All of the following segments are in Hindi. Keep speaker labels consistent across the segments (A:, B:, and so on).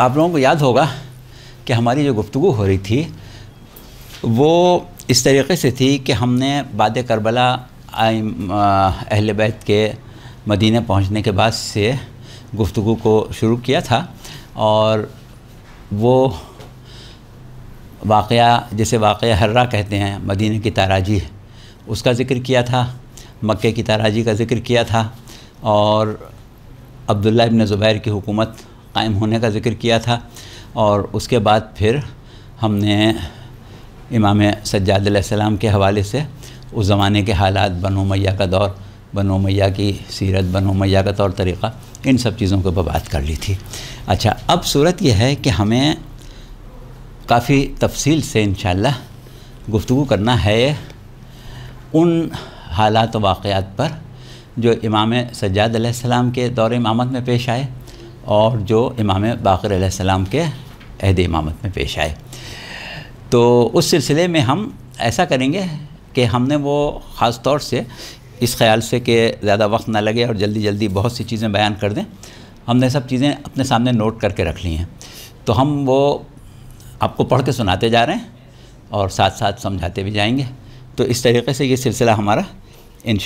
A: आप लोगों को याद होगा कि हमारी जो गुफ्तु हो रही थी वो इस तरीके से थी कि हमने बाद करबला अहल बैत के मदीने पहुंचने के बाद से गुफ्तु को शुरू किया था और वो वाक़ जिसे वाक़ हर्रा कहते हैं मदीने की ताराजी उसका ज़िक्र किया था मक्के की ताराजी का ज़िक्र किया था और अब्दुल्ला इबन ज़ुबैर की हुकूमत कायम होने का ज़िक्र किया था और उसके बाद फिर हमने इमाम सज्जाद के हवाले से उस ज़माने के हालात बनो मैया का दौर बनो मैया की सीरत बनो मैया का तौर तरीक़ा इन सब चीज़ों को बात कर ली थी अच्छा अब सूरत यह है कि हमें काफ़ी तफसील से इन शुफ्तु करना है उन हालात वाक़ात पर जो इमाम सज्जाद के दौर इमामत में पेश आए और जो इमाम बाकर सलाम के अहद इमामत में पेश आए तो उस सिलसिले में हम ऐसा करेंगे कि हमने वो ख़ास तौर से इस ख्याल से कि ज़्यादा वक्त ना लगे और जल्दी जल्दी बहुत सी चीज़ें बयान कर दें हमने सब चीज़ें अपने सामने नोट करके रख ली हैं तो हम वो आपको पढ़ के सुनाते जा रहे हैं और साथ साथ समझाते भी जाएंगे तो इस तरीके से ये सिलसिला हमारा इन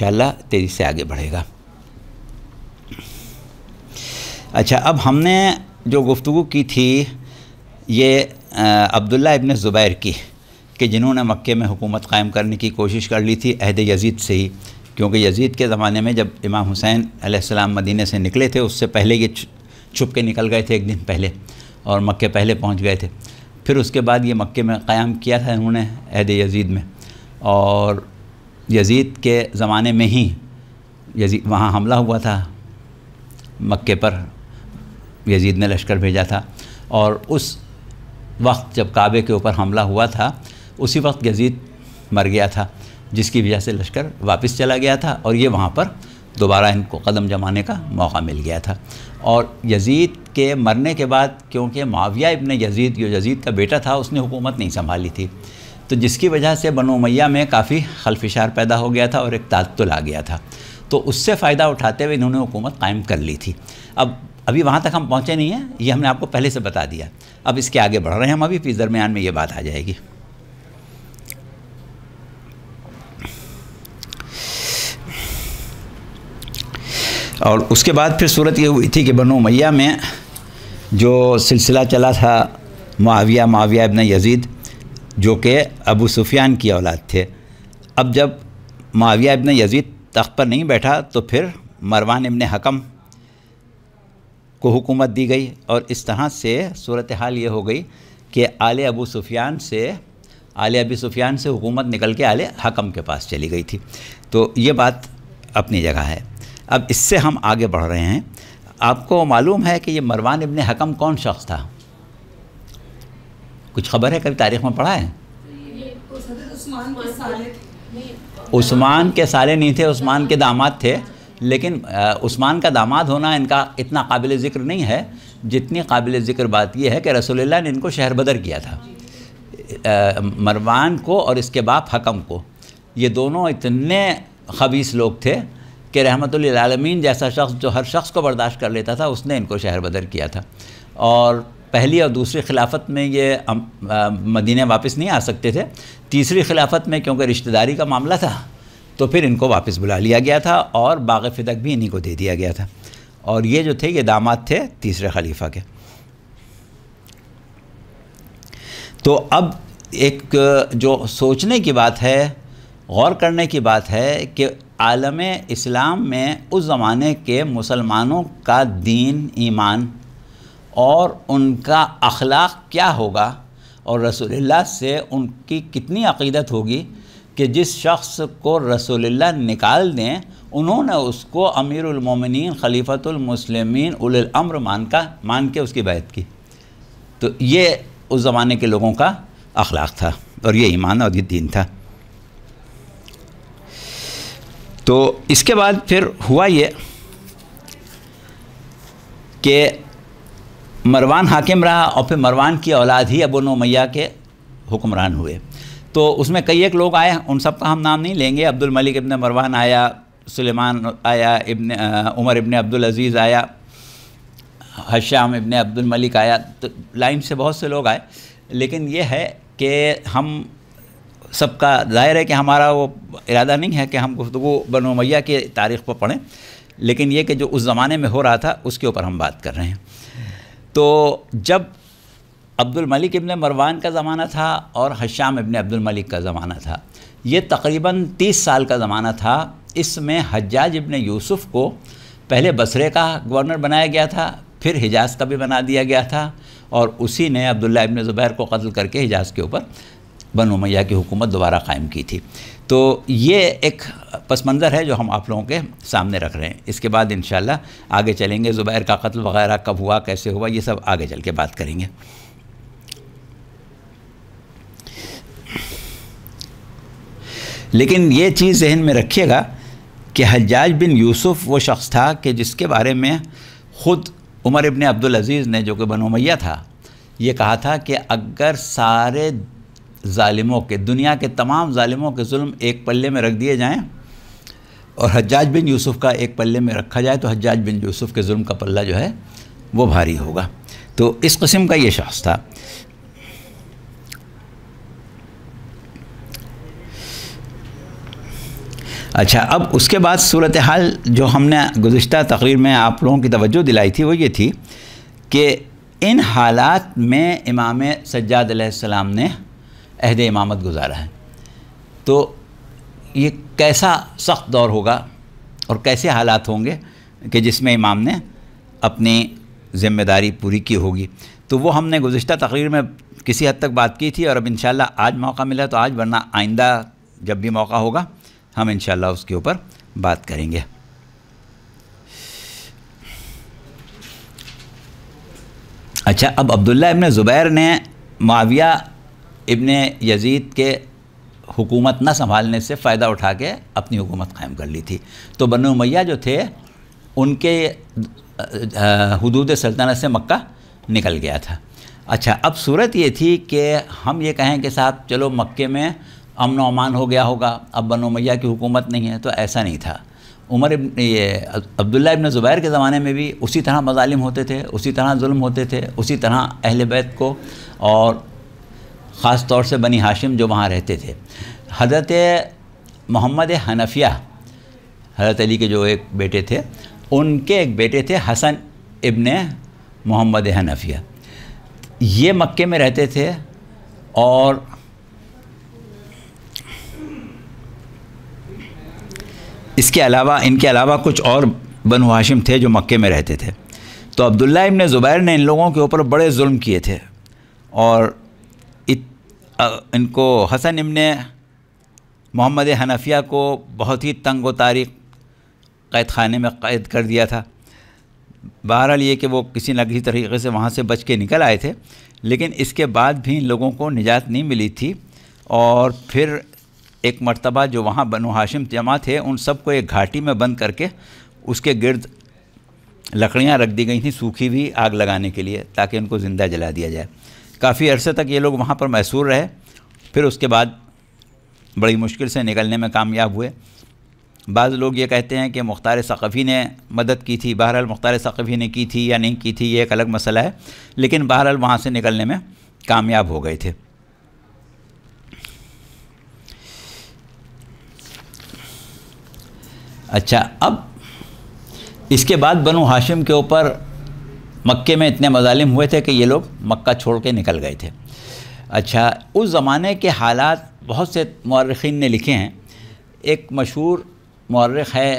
A: तेज़ी से आगे बढ़ेगा अच्छा अब हमने जो गुफ्तु की थी ये अब्दुल्ला इबन ज़ुबैर की कि जिन्होंने मक्के में हुकूमत कायम करने की कोशिश कर ली थी अहद यजीद से ही क्योंकि यजीद के ज़माने में जब इमाम हुसैन आसमाम मदीने से निकले थे उससे पहले ये छुप के निकल गए थे एक दिन पहले और मक्के पहले पहुंच गए थे फिर उसके बाद ये मक्के में क़्याम किया था इन्होंने अहद यजीद में और यजीद के ज़माने में ही वहाँ हमला हुआ था मक्के पर यजीद ने लश्कर भेजा था और उस वक्त जब काबे के ऊपर हमला हुआ था उसी वक्त यजीद मर गया था जिसकी वजह से लश्कर वापस चला गया था और ये वहाँ पर दोबारा इनको कदम जमाने का मौका मिल गया था और यजीद के मरने के बाद क्योंकि माविया इब्ने यजीद जो यजीद का बेटा था उसने हुकूमत नहीं संभाली थी तो जिसकी वजह से बनो मैया में काफ़ी खलफिशार पैदा हो गया था और एक तात्तुल आ गया था तो उससे फ़ायदा उठाते हुए इन्होंने हुकूमत कायम कर ली थी अब अभी वहाँ तक हम पहुँचे नहीं हैं ये हमने आपको पहले से बता दिया अब इसके आगे बढ़ रहे हैं हम अभी फिर दरमियान में ये बात आ जाएगी और उसके बाद फिर सूरत ये हुई थी कि बनो मैया में जो सिलसिला चला था माविया माविया इब्न यजीद जो कि अबू सुफियान की औलाद थे अब जब माविया इब्न यजीद तख्त पर नहीं बैठा तो फिर मरवान इब्न हकम को हुकूमत दी गई और इस तरह से सूरत हाल ये हो गई कि आले अबू सुफियान से आले अबी सुफियान से हुकूमत निकल के आले हकम के पास चली गई थी तो ये बात अपनी जगह है अब इससे हम आगे बढ़ रहे हैं आपको मालूम है कि ये मरवान इबन हकम कौन शख्स था कुछ खबर है कभी तारीख में पढ़ा है तो उस्मान के साले नहीं थे उस्मान के दामाद थे लेकिन उस्मान का दामाद होना इनका इतना काबिल ज़िक्र नहीं है जितनी काबिल ज़िक्र बात यह है कि रसोल्ला ने इनको शहर बदर किया था मरवान को और इसके बाप हकम को ये दोनों इतने खबीस लोग थे कि रहमतमीन जैसा शख्स जो हर शख्स को बर्दाश्त कर लेता था उसने इनको शहर बदर किया था और पहली और दूसरी खिलाफत में ये मदीने वापस नहीं आ सकते थे तीसरी खिलाफत में क्योंकि रिश्तेदारी का मामला था तो फिर इनको वापस बुला लिया गया था और बाग फ़िदक भी इन्हीं को दे दिया गया था और ये जो थे ये दामाद थे तीसरे खलीफा के तो अब एक जो सोचने की बात है गौर करने की बात है कि आलम इस्लाम में उस ज़माने के मुसलमानों का दीन ईमान और उनका अखलाक क्या होगा और रसूलुल्लाह से उनकी कितनी अकीदत होगी कि जिस शख्स को रसोल्ला निकाल दें उन्होंने उसको अमीरमिन ख़लीफ़तमसलमिन उलम्र मान का मान के उसकी बैत की तो ये उस ज़माने के लोगों का अखलाक था और ये ईमान और ये दीन था तो इसके बाद फिर हुआ ये कि मरवान हाकिम रहा और फिर मरवान की औलाद ही अबू नमैया के हुक्मरान हुए तो उसमें कई एक लोग आए उन सब का हम नाम नहीं लेंगे अब्दुल मलिक इब्ने मरवान आया सुलेमान आया इब्ने उमर इब्ने अब्दुल अजीज़ आया हश्याम इब्ने अब्दुल मलिक आया तो लाइन से बहुत से लोग आए लेकिन ये है कि हम सबका जाहिर है कि हमारा वो इरादा नहीं है कि हम गुफ्तु बनो मैया की तारीख़ पर पढ़ें लेकिन ये कि जो उस ज़माने में हो रहा था उसके ऊपर हम बात कर रहे हैं तो जब अब्दुल मलिक इब्ने मरवान का ज़माना था और हशाम इब्न अब्दुल मलिक का ज़माना था ये तकरीबन तीस साल का ज़माना था इसमें हज्जाज इब्न यूसुफ़ को पहले बसरे का गवर्नर बनाया गया था फिर हिजाज का भी बना दिया गया था और उसी ने अब्दुल्ला इब्ने ज़ुबैर को कत्ल करके हिजाज के ऊपर बनो मैया की हुकूमत दोबारा कायम की थी तो ये एक पस मंज़र है जो हम आप लोगों के सामने रख रहे हैं इसके बाद इन आगे चलेंगे ज़ुबैर का कत्ल वगैरह कब हुआ कैसे हुआ ये सब आगे चल के बात करेंगे लेकिन ये चीज़ जहन में रखिएगा कि हजाज बिन यूसुफ़ वो शख्स था कि जिसके बारे में ख़ुद उमर इबन अब्दुल अज़ीज़ ने जो कि बनोमैया था ये कहा था कि अगर सारे ालिमों के दुनिया के तमाम ालिमों के म एक पल्ले में रख दिए जाएँ और हजाज बिन यूसुफ़ का एक पल्ले में रखा जाए तो हजाज बिन यूसुफ़ के म का पल्ला जो है वो भारी होगा तो इस कस्म का ये शख्स था अच्छा अब उसके बाद सूरत हाल जो हमने गुज्त तकरीर में आप लोगों की तवज्जो दिलाई थी वो ये थी कि इन हालात में इमाम सज्जाद सलाम ने अहद इमामत गुजारा है तो ये कैसा सख्त दौर होगा और कैसे हालात होंगे कि जिसमें इमाम ने अपनी ज़िम्मेदारी पूरी की होगी तो वो हमने गुज्त तकरीर में किसी हद तक बात की थी और अब इन आज मौका मिला तो आज वरना आइंदा जब भी मौका होगा हम इन उसके ऊपर बात करेंगे अच्छा अब अब्दुल्ला इब्ने ज़ुबैर ने माविया इबन यजीद के हुकूमत न संभालने से फ़ायदा उठा के अपनी हुकूमत कायम कर ली थी तो बनो मैया जो थे उनके हदूद सल्तनत से मक्का निकल गया था अच्छा अब सूरत ये थी कि हम ये कहें कि साहब चलो मक्के में अमन अमान हो गया होगा अब बनो मैया की हुकूमत नहीं है तो ऐसा नहीं था उमर ये अब्दुल्ला इबन ज़ुबैर के ज़माने में भी उसी तरह मजालिम होते थे उसी तरह जुल्म होते थे उसी तरह अहल बैत को और ख़ास तौर से बनी हाशिम जो वहाँ रहते थे हज़रत मोहम्मद हनफिया हज़रत अली के जो एक बेटे थे उनके एक बेटे थे हसन इबन मोहम्मद हनफिया ये मक्के में रहते थे और इसके अलावा इनके अलावा कुछ और बनु हाशिम थे जो मक्के में रहते थे तो अब्दुल्ला इबन ज़ुबैर ने इन लोगों के ऊपर बड़े जुल्म किए थे और इत, आ, इनको हसन इबन मोहम्मद हनफिया को बहुत ही तंग व तारीख कैद खाने में कैद कर दिया था बहरहाल ये कि वो किसी न किसी तरीके से वहाँ से बच के निकल आए थे लेकिन इसके बाद भी इन लोगों को निजात नहीं मिली थी और फिर एक मरतबा जो वहाँ बनो हाशिम जमा थे उन सबको एक घाटी में बंद करके उसके गिर्द लकड़ियाँ रख दी गई थी सूखी हुई आग लगाने के लिए ताकि उनको ज़िंदा जला दिया जाए काफ़ी अरसे तक ये लोग वहाँ पर मैसूर रहे फिर उसके बाद बड़ी मुश्किल से निकलने में कामयाब हुए बाज़ लोग ये कहते हैं कि मुख्तार सक़फ़ी ने मदद की थी बहरहाल मुख्तार सक़फ़ी ने की थी या नहीं की थी ये एक अलग मसला है लेकिन बहरहाल वहाँ से निकलने में कामयाब हो गए थे अच्छा अब इसके बाद बनु हाशिम के ऊपर मक्के में इतने मजालिम हुए थे कि ये लोग मक्का छोड़ के निकल गए थे अच्छा उस ज़माने के हालात बहुत से मौरखीन ने लिखे हैं एक मशहूर मौरख है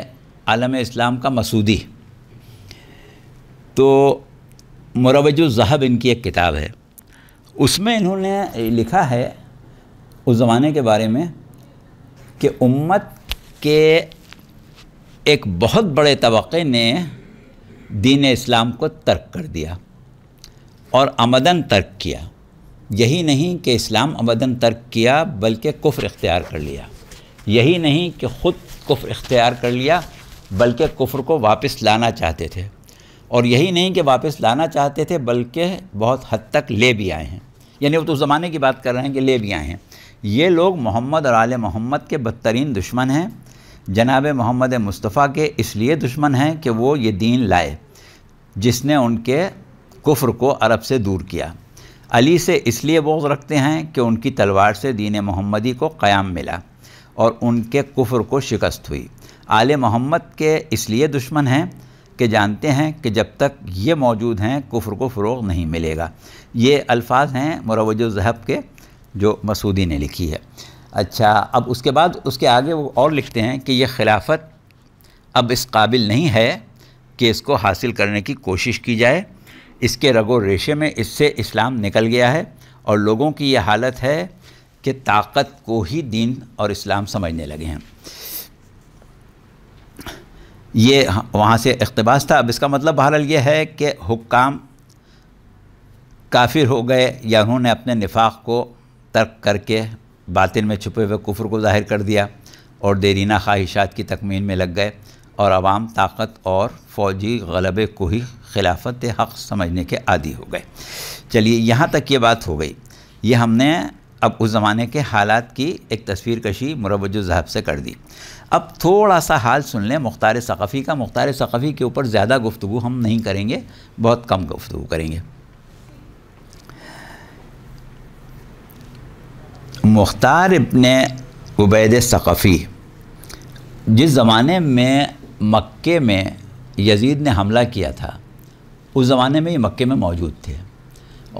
A: आलम इस्लाम का मसूदी तो मरवजुलजहब इनकी एक किताब है उसमें इन्होंने लिखा है उस ज़माने के बारे में कि उम्मत के एक बहुत बड़े तबक़े ने दीन इस्लाम को तर्क कर दिया और अमदन तर्क किया यही नहीं कि इस्लाम अमदन तर्क किया बल्कि कुफ्र इख्तियार कर लिया यही नहीं कि ख़ुद कुफ्र इख्तियार कर लिया बल्कि कुफ्र को वापस लाना चाहते थे और यही नहीं कि वापस लाना चाहते थे बल्कि बहुत हद तक ले भी आए हैं यानी वो तो उस ज़माने की बात कर रहे हैं कि ले भी आए हैं ये लोग मोहम्मद और आल मोहम्मद के बदतरीन दुश्मन हैं जनाब मोहम्मद मुस्तफ़ा के इसलिए दुश्मन हैं कि वो ये दीन लाए जिसने उनके कुफ्र को अरब से दूर किया अली से इसलिए बोझ रखते हैं कि उनकी तलवार से दीन मोहम्मदी को क़याम मिला और उनके कुफ्र को शिकस्त हुई आल मोहम्मद के इसलिए दुश्मन हैं कि जानते हैं कि जब तक ये मौजूद हैं कुफ्र को फ़रोग नहीं मिलेगा ये अल्फाज हैं मरोज के जो मसूदी ने लिखी है अच्छा अब उसके बाद उसके आगे वो और लिखते हैं कि ये खिलाफत अब इस काबिल नहीं है कि इसको हासिल करने की कोशिश की जाए इसके रगो रेशे में इससे इस्लाम निकल गया है और लोगों की यह हालत है कि ताकत को ही दीन और इस्लाम समझने लगे हैं ये वहाँ से इकतबास था अब इसका मतलब बहरहाल ये है कि हुक्काम काफिर हो गए या उन्होंने अपने निफाक को तर्क करके बातिन में छुपे हुए कुफर को ज़ाहिर कर दिया और देरीना ख्वाहिशात की तकमीन में लग गए और आवाम ताकत और फौजी गलबे को ही खिलाफत हक़ समझने के आदि हो गए चलिए यहाँ तक ये बात हो गई ये हमने अब उस ज़माने के हालात की एक तस्वीर कशी मुरवज साहब से कर दी अब थोड़ा सा हाल सुन लें मुख्तार सक़फ़ी का मुख्तार सक़फ़ी के ऊपर ज़्यादा गुफ्तु हम नहीं करेंगे बहुत कम गुफ्तु करेंगे मुख्तार इबन उबैद सक़फ़ी जिस ज़माने में मक्के में यजीद ने हमला किया था उस ज़माने में ये मक्के में मौजूद थे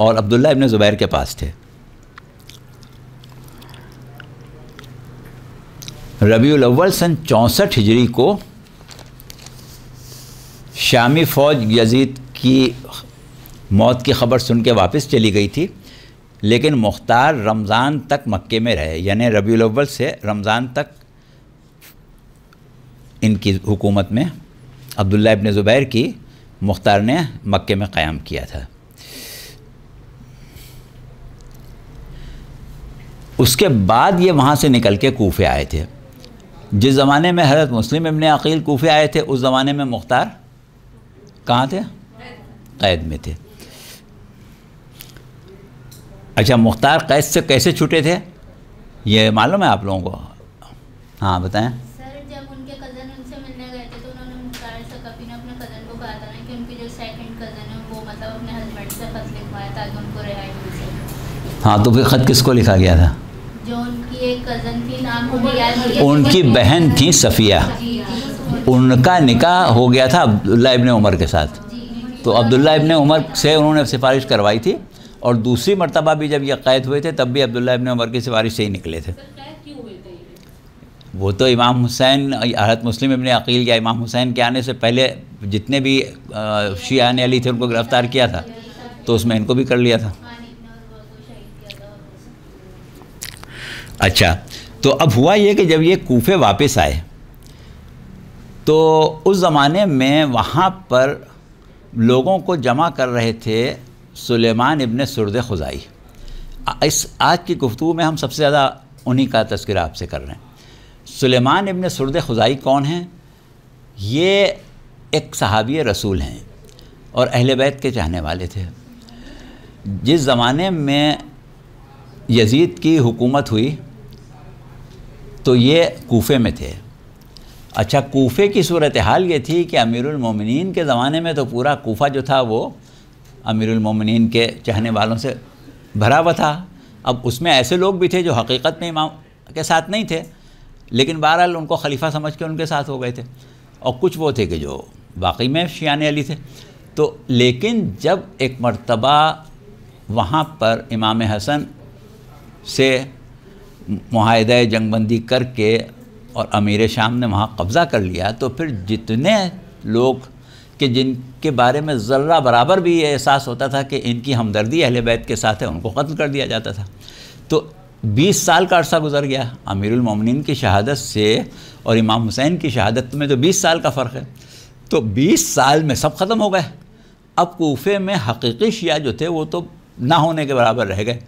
A: और अब्दुल्ला इबन ज़ुबैर के पास थे रबी अव्वल सन चौंसठ हिजरी को शामी फ़ौज यजीद की मौत की ख़बर सुन के वापस चली गई थी लेकिन मुख्तार रमज़ान तक मक्के में रहे यानी रबी अव्वल से रमज़ान तक इनकी हुकूमत में अब्दुल्ला इबन ज़ुबैर की मुख्तार ने मक्के में क़्याम किया था उसके बाद ये वहाँ से निकल के कोफे आए थे जिस ज़माने में हज़रत मुस्लिम इबन अकील कोफे आए थे उस ज़माने में मुख्तार कहाँ थे कैद में थे अच्छा मुख्तार कैद से कैसे छूटे थे ये मालूम है आप लोगों को हाँ बताएं तो मतलब हाँ तो फिर ख़त किसको लिखा गया था जो उनकी एक कज़न थी नाम उनकी बहन थी सफ़िया उनका निकाह हो गया था अब्दुल्ला इबन उमर के साथ तो अब्दुल्ला इबन उमर से उन्होंने सिफारिश करवाई थी और दूसरी मरतबा भी जब ये कैद हुए थे तब भी अब्दुल्ला इबन उमर की सिफारिश से ही निकले थे वो तो इमाम हुसैन हरत मुस्लिम इबन अकील या इमाम हुसैन के आने से पहले जितने भी ने अली थे उनको गिरफ़्तार किया था तो उसमें इनको भी कर लिया था अच्छा तो अब हुआ ये कि जब ये कोफे वापस आए तो उस ज़माने में वहाँ पर लोगों को जमा कर रहे थे सुलेमान इबन सुरद खुज़ाई इस आज की गुफ्तु में हम सबसे ज़्यादा उन्हीं का तस्कर आपसे कर रहे हैं सुलेमान इबन सुरद खुज़ाई कौन हैं ये एक सहाबी रसूल हैं और अहल बैत के चाहने वाले थे जिस ज़माने में यजीद की हुकूमत हुई तो ये कोफे में थे अच्छा कोफे की सूरत हाल ये थी कि अमीरमिन के ज़माने में तो पूरा कोफा जो था वो अमीरमिन के चाहने वालों से भरा हुआ था अब उसमें ऐसे लोग भी थे जो हकीकत में इमाम के साथ नहीं थे लेकिन बहरहाल उनको खलीफा समझ के उनके साथ हो गए थे और कुछ वो थे कि जो वाकई में शियाने अली थे तो लेकिन जब एक मर्तबा वहाँ पर इमाम हसन से माहद जंगबंदी करके और अमीर शाम ने वहाँ कब्ज़ा कर लिया तो फिर जितने लोग कि जिनके बारे में ज़र्रा बराबर भी ये एहसास होता था कि इनकी हमदर्दी अहल बैत के साथ है उनको ख़त्म कर दिया जाता था तो 20 साल का अरसा गुजर गया अमीरमिन की शहादत से और इमाम हुसैन की शहादत में तो 20 साल का फ़र्क है तो 20 साल में सब ख़त्म हो गए अब कोफे में हकीकी शिया जो थे वो तो ना होने के बराबर रह गए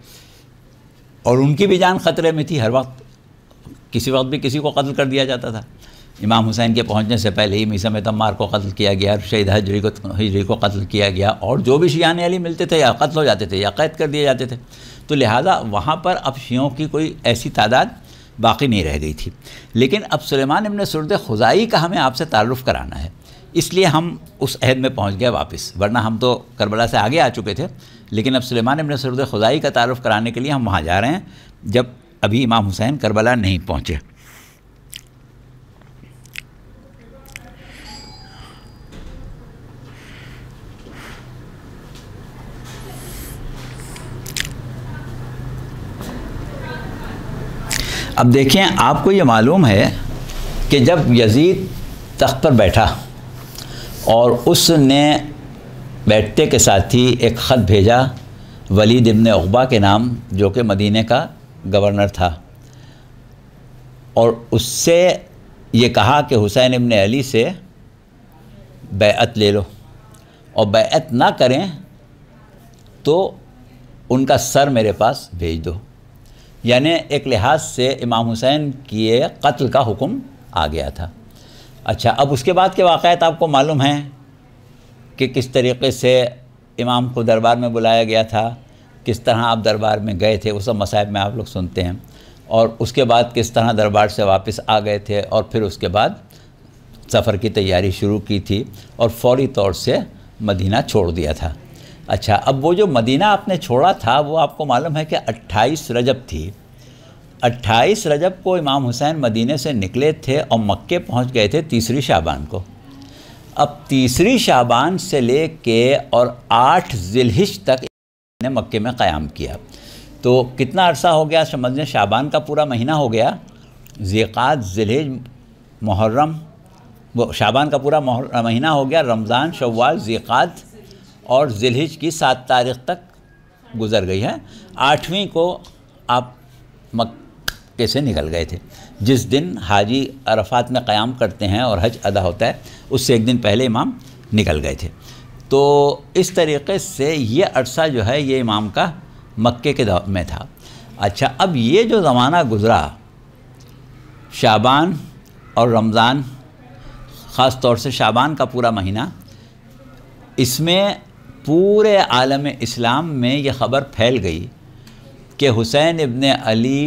A: और उनकी भी जान ख़तरे में थी हर वक्त किसी वक्त भी किसी को कत्ल कर दिया जाता था इमाम हुसैन के पहुंचने से पहले ही मीसम तमार को कत्ल किया गया शहीद हजरी को हजरी को कत्ल किया गया और जो भी शियान अली मिलते थे या कत्ल हो जाते थे या कैद कर दिए जाते थे तो लिहाजा वहाँ पर अब शियों की कोई ऐसी तादाद बाकी नहीं रह गई थी लेकिन अब सलेमान इमन सुरद खुदाई का हमें आपसे तारुफ़ कराना है इसलिए हम उस अहद में पहुँच गए वापस वरना हम तो करबला से आगे आ चुके थे लेकिन अब सलेमान इमन सरद खुदाई का तारुफ़ कराने के लिए हम वहाँ जा रहे हैं जब अभी इमाम हुसैन करबला नहीं पहुँचे अब देखें आपको ये मालूम है कि जब यजीद तख्त पर बैठा और उसने बैठते के साथ ही एक ख़त भेजा वलीद इबन अकबा के नाम जो कि मदीने का गवर्नर था और उससे ये कहा कि हुसैन इबन अली से बैत ले लो और बैत ना करें तो उनका सर मेरे पास भेज दो यानि एक लिहाज से इमाम हुसैन की कत्ल का हुक्म आ गया था अच्छा अब उसके बाद के वाक़ात आपको मालूम हैं कि किस तरीके से इमाम को दरबार में बुलाया गया था किस तरह आप दरबार में गए थे वो सब मसायब में आप लोग सुनते हैं और उसके बाद किस तरह दरबार से वापस आ गए थे और फिर उसके बाद सफ़र की तैयारी शुरू की थी और फौरी तौर से मदीना छोड़ दिया था अच्छा अब वो जो मदीना आपने छोड़ा था वो आपको मालूम है कि 28 रजब थी 28 रजब को इमाम हुसैन मदीने से निकले थे और मक्के पहुंच गए थे तीसरी शाबान को अब तीसरी शाबान से ले के और आठ जिलहिज तक ने मक्के में क़्याम किया तो कितना अरसा हो गया समझने शाबान का पूरा महीना हो गया ज़िक़ात जिलहिज मुहर्रम वो शाबान का पूरा महीना हो गया रमज़ान शवाल ज़िक़ात और जिलहिज की सात तारीख तक गुजर गई है आठवीं को आप मक्के से निकल गए थे जिस दिन हाजी अरफात में क़्याम करते हैं और हज अदा होता है उससे एक दिन पहले इमाम निकल गए थे तो इस तरीके से ये अरसा जो है ये इमाम का मक्के के दौर में था अच्छा अब ये जो ज़माना गुज़रा शाबान और रमज़ान ख़ास तौर से शाबान का पूरा महीना इसमें पूरे आलम इस्लाम में ये ख़बर फैल गई कि हुसैन इबन अली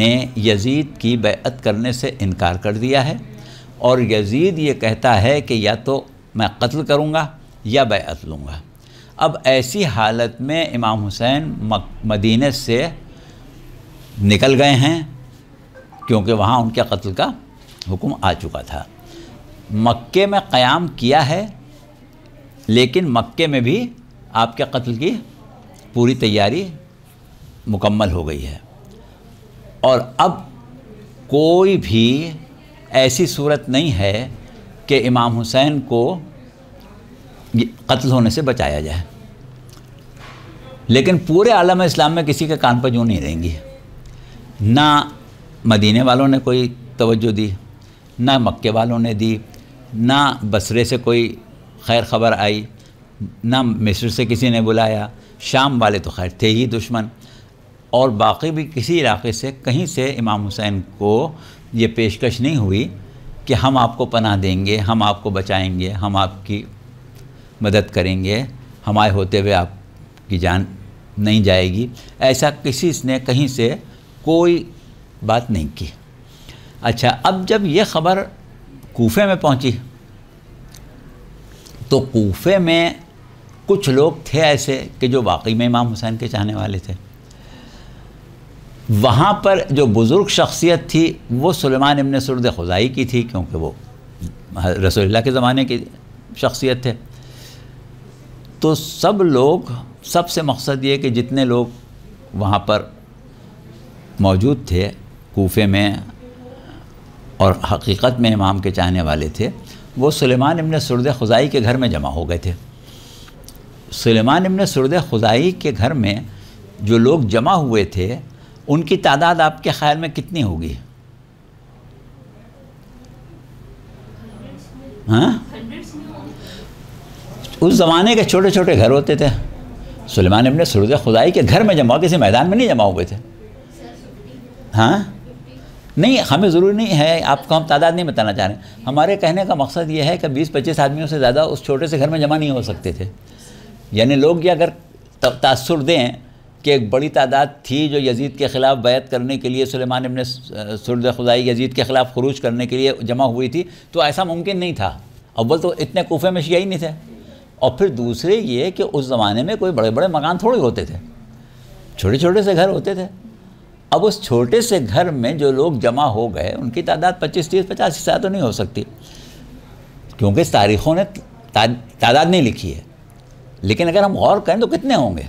A: ने यजीद की बेअत करने से इनकार कर दिया है और यजीद ये कहता है कि या तो मैं कत्ल करूँगा या बेअत लूँगा अब ऐसी हालत में इमाम हुसैन मदीने से निकल गए हैं क्योंकि वहाँ उनके कत्ल का हुक्म आ चुका था मक्के में क़याम किया है लेकिन मक्के में भी आपके कत्ल की पूरी तैयारी मुकम्मल हो गई है और अब कोई भी ऐसी सूरत नहीं है कि इमाम हुसैन को कत्ल होने से बचाया जाए लेकिन पूरे आलम इस्लाम में किसी के कान पर जूँ नहीं रहेंगी ना मदीने वालों ने कोई तवज्जो दी ना मक्के वालों ने दी ना बसरे से कोई खैर खबर आई ना मिस्र से किसी ने बुलाया शाम वाले तो खैर थे ही दुश्मन और बाकी भी किसी इलाके से कहीं से इमाम हुसैन को ये पेशकश नहीं हुई कि हम आपको पनाह देंगे हम आपको बचाएंगे हम आपकी मदद करेंगे हमारे होते हुए आपकी जान नहीं जाएगी ऐसा किसी ने कहीं से कोई बात नहीं की अच्छा अब जब ये ख़बर कोफे में पहुंची तो कोफे में कुछ लोग थे ऐसे कि जो वाकई में इमाम हुसैन के चाहने वाले थे वहाँ पर जो बुज़ुर्ग शख्सियत थी वो सुलेमान इबन सुरद खुदाई की थी क्योंकि वो रसोल्ला के ज़माने की शख्सियत थे तो सब लोग सबसे मकसद ये कि जितने लोग वहाँ पर मौजूद थे कोफे में और हकीकत में इमाम के चाहने वाले थे वो सुलेमान इमन सुरद खुदाई के घर में जमा हो गए थे सुलेमान इमन सुरद खुदाई के घर में जो लोग जमा हुए थे उनकी तादाद आपके ख्याल में कितनी होगी हाँ उस ज़माने के छोटे छोटे घर होते थे सुलेमान इबन सुरद खुदाई के घर में जमा किसी मैदान में नहीं जमा हुए थे हाँ नहीं हमें ज़रूरी नहीं है आपको हम तादाद नहीं बताना चाह रहे हमारे कहने का मकसद ये है कि बीस पच्चीस आदमियों से ज़्यादा उस छोटे से घर में जमा नहीं हो सकते थे यानी लोग ये अगर तासुर दें कि एक बड़ी तादाद थी जो यजीद के ख़िलाफ़ बैत करने के लिए सुलेमान इबन सुरद खुदाई यजीद के ख़िलाफ़ खरूज करने के लिए जमा हुई थी तो ऐसा मुमकिन नहीं था अव्वल तो इतने कोफे में शिया ही नहीं थे और फिर दूसरे ये कि उस ज़माने में कोई बड़े बड़े मकान थोड़े होते थे छोटे छोटे से घर होते थे अब उस छोटे से घर में जो लोग जमा हो गए उनकी तादाद पच्चीस तीस पचास ज्यादा तो नहीं हो सकती क्योंकि तारीखों ने तादाद नहीं लिखी है लेकिन अगर हम गौर करें तो कितने होंगे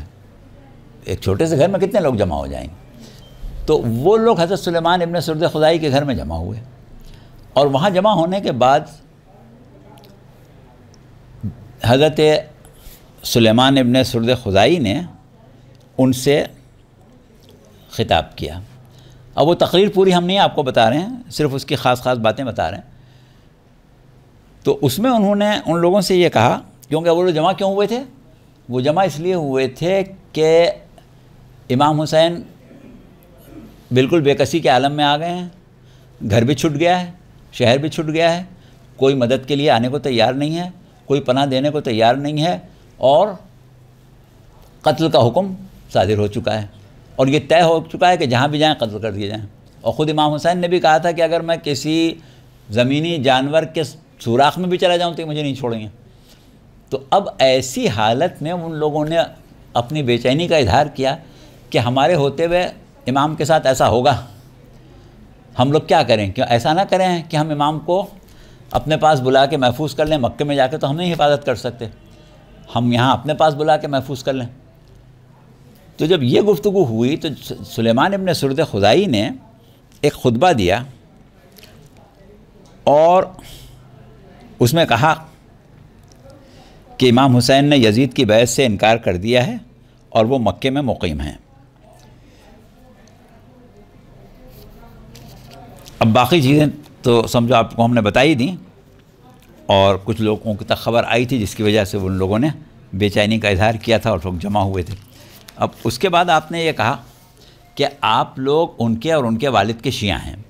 A: एक छोटे से घर में कितने लोग जमा हो जाएंगे तो वो लोग हज़रत सुलेमान इबन सरद खुदाई के घर में जमा हुए और वहाँ जमा होने के बाद हज़रत सुलेमान इबन सुरद खुदाई ने उनसे ख़िताब किया अब वो तकरीर पूरी हम नहीं आपको बता रहे हैं सिर्फ उसकी ख़ास ख़ास बातें बता रहे हैं तो उसमें उन्होंने उन लोगों से ये कहा क्योंकि वो लोग जमा क्यों हुए थे वो जमा इसलिए हुए थे कि इमाम हुसैन बिल्कुल बेकसी के आलम में आ गए हैं घर भी छूट गया है शहर भी छूट गया है कोई मदद के लिए आने को तैयार नहीं है कोई पनाह देने को तैयार नहीं है और कत्ल का हुक्म शादिर हो चुका है और ये तय हो चुका है कि जहाँ भी जाएँ कत्ल कर दिए जाएँ और ख़ुद इमाम हुसैन ने भी कहा था कि अगर मैं किसी ज़मीनी जानवर के सुराख में भी चला जाऊँ तो मुझे नहीं छोड़ेंगे तो अब ऐसी हालत में उन लोगों ने अपनी बेचैनी का इजहार किया कि हमारे होते हुए इमाम के साथ ऐसा होगा हम लोग क्या करें क्यों ऐसा ना करें कि हम इमाम को अपने पास बुला के महफूज कर लें मक्के में जाकर तो हम नहीं हिफाजत कर सकते हम यहाँ अपने पास बुला के महफूज कर लें तो जब ये गुफ्तु हुई तो सुलेमान अपने सुरद खुदाई ने एक खुतबा दिया और उसमें कहा कि इमाम हुसैन ने यजीद की बहस से इनकार कर दिया है और वो मक्के में मुकीम हैं अब बाकी चीज़ें तो समझो आपको हमने बताई दी और कुछ लोगों की तक खबर आई थी जिसकी वजह से उन लोगों ने बेचैनी का इजहार किया था और लोग जमा हुए थे अब उसके बाद आपने ये कहा कि आप लोग उनके और उनके वालिद के शिया हैं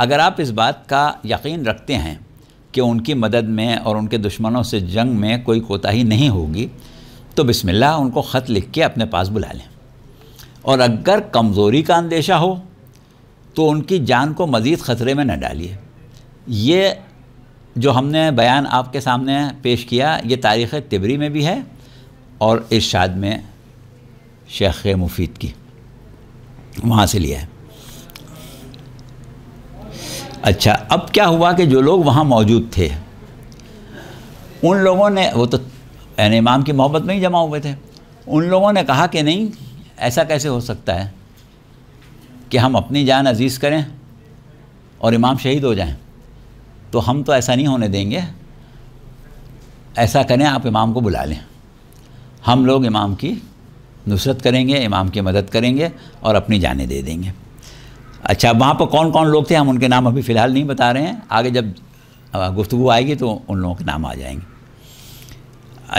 A: अगर आप इस बात का यकीन रखते हैं कि उनकी मदद में और उनके दुश्मनों से जंग में कोई कोताही नहीं होगी तो बिस्मिल्लाह उनको ख़त लिख के अपने पास बुला लें और अगर कमज़ोरी का अंदेशा हो तो उनकी जान को मज़ीद ख़तरे में न डालिए ये जो हमने बयान आपके सामने पेश किया ये तारीख़ तिबरी में भी है और इर्शाद में शेख मुफीद की वहाँ से लिया है अच्छा अब क्या हुआ कि जो लोग वहाँ मौजूद थे उन लोगों ने वो तो यानी इमाम की मोहब्बत में ही जमा हुए थे उन लोगों ने कहा कि नहीं ऐसा कैसे हो सकता है कि हम अपनी जान अजीज़ करें और इमाम शहीद हो जाएं तो हम तो ऐसा नहीं होने देंगे ऐसा करें आप इमाम को बुला लें हम लोग इमाम की नुसरत करेंगे इमाम की मदद करेंगे और अपनी जानें दे देंगे अच्छा वहाँ पर कौन कौन लोग थे हम उनके नाम अभी फ़िलहाल नहीं बता रहे हैं आगे जब गुफ्तु आएगी तो उन लोगों के नाम आ जाएंगे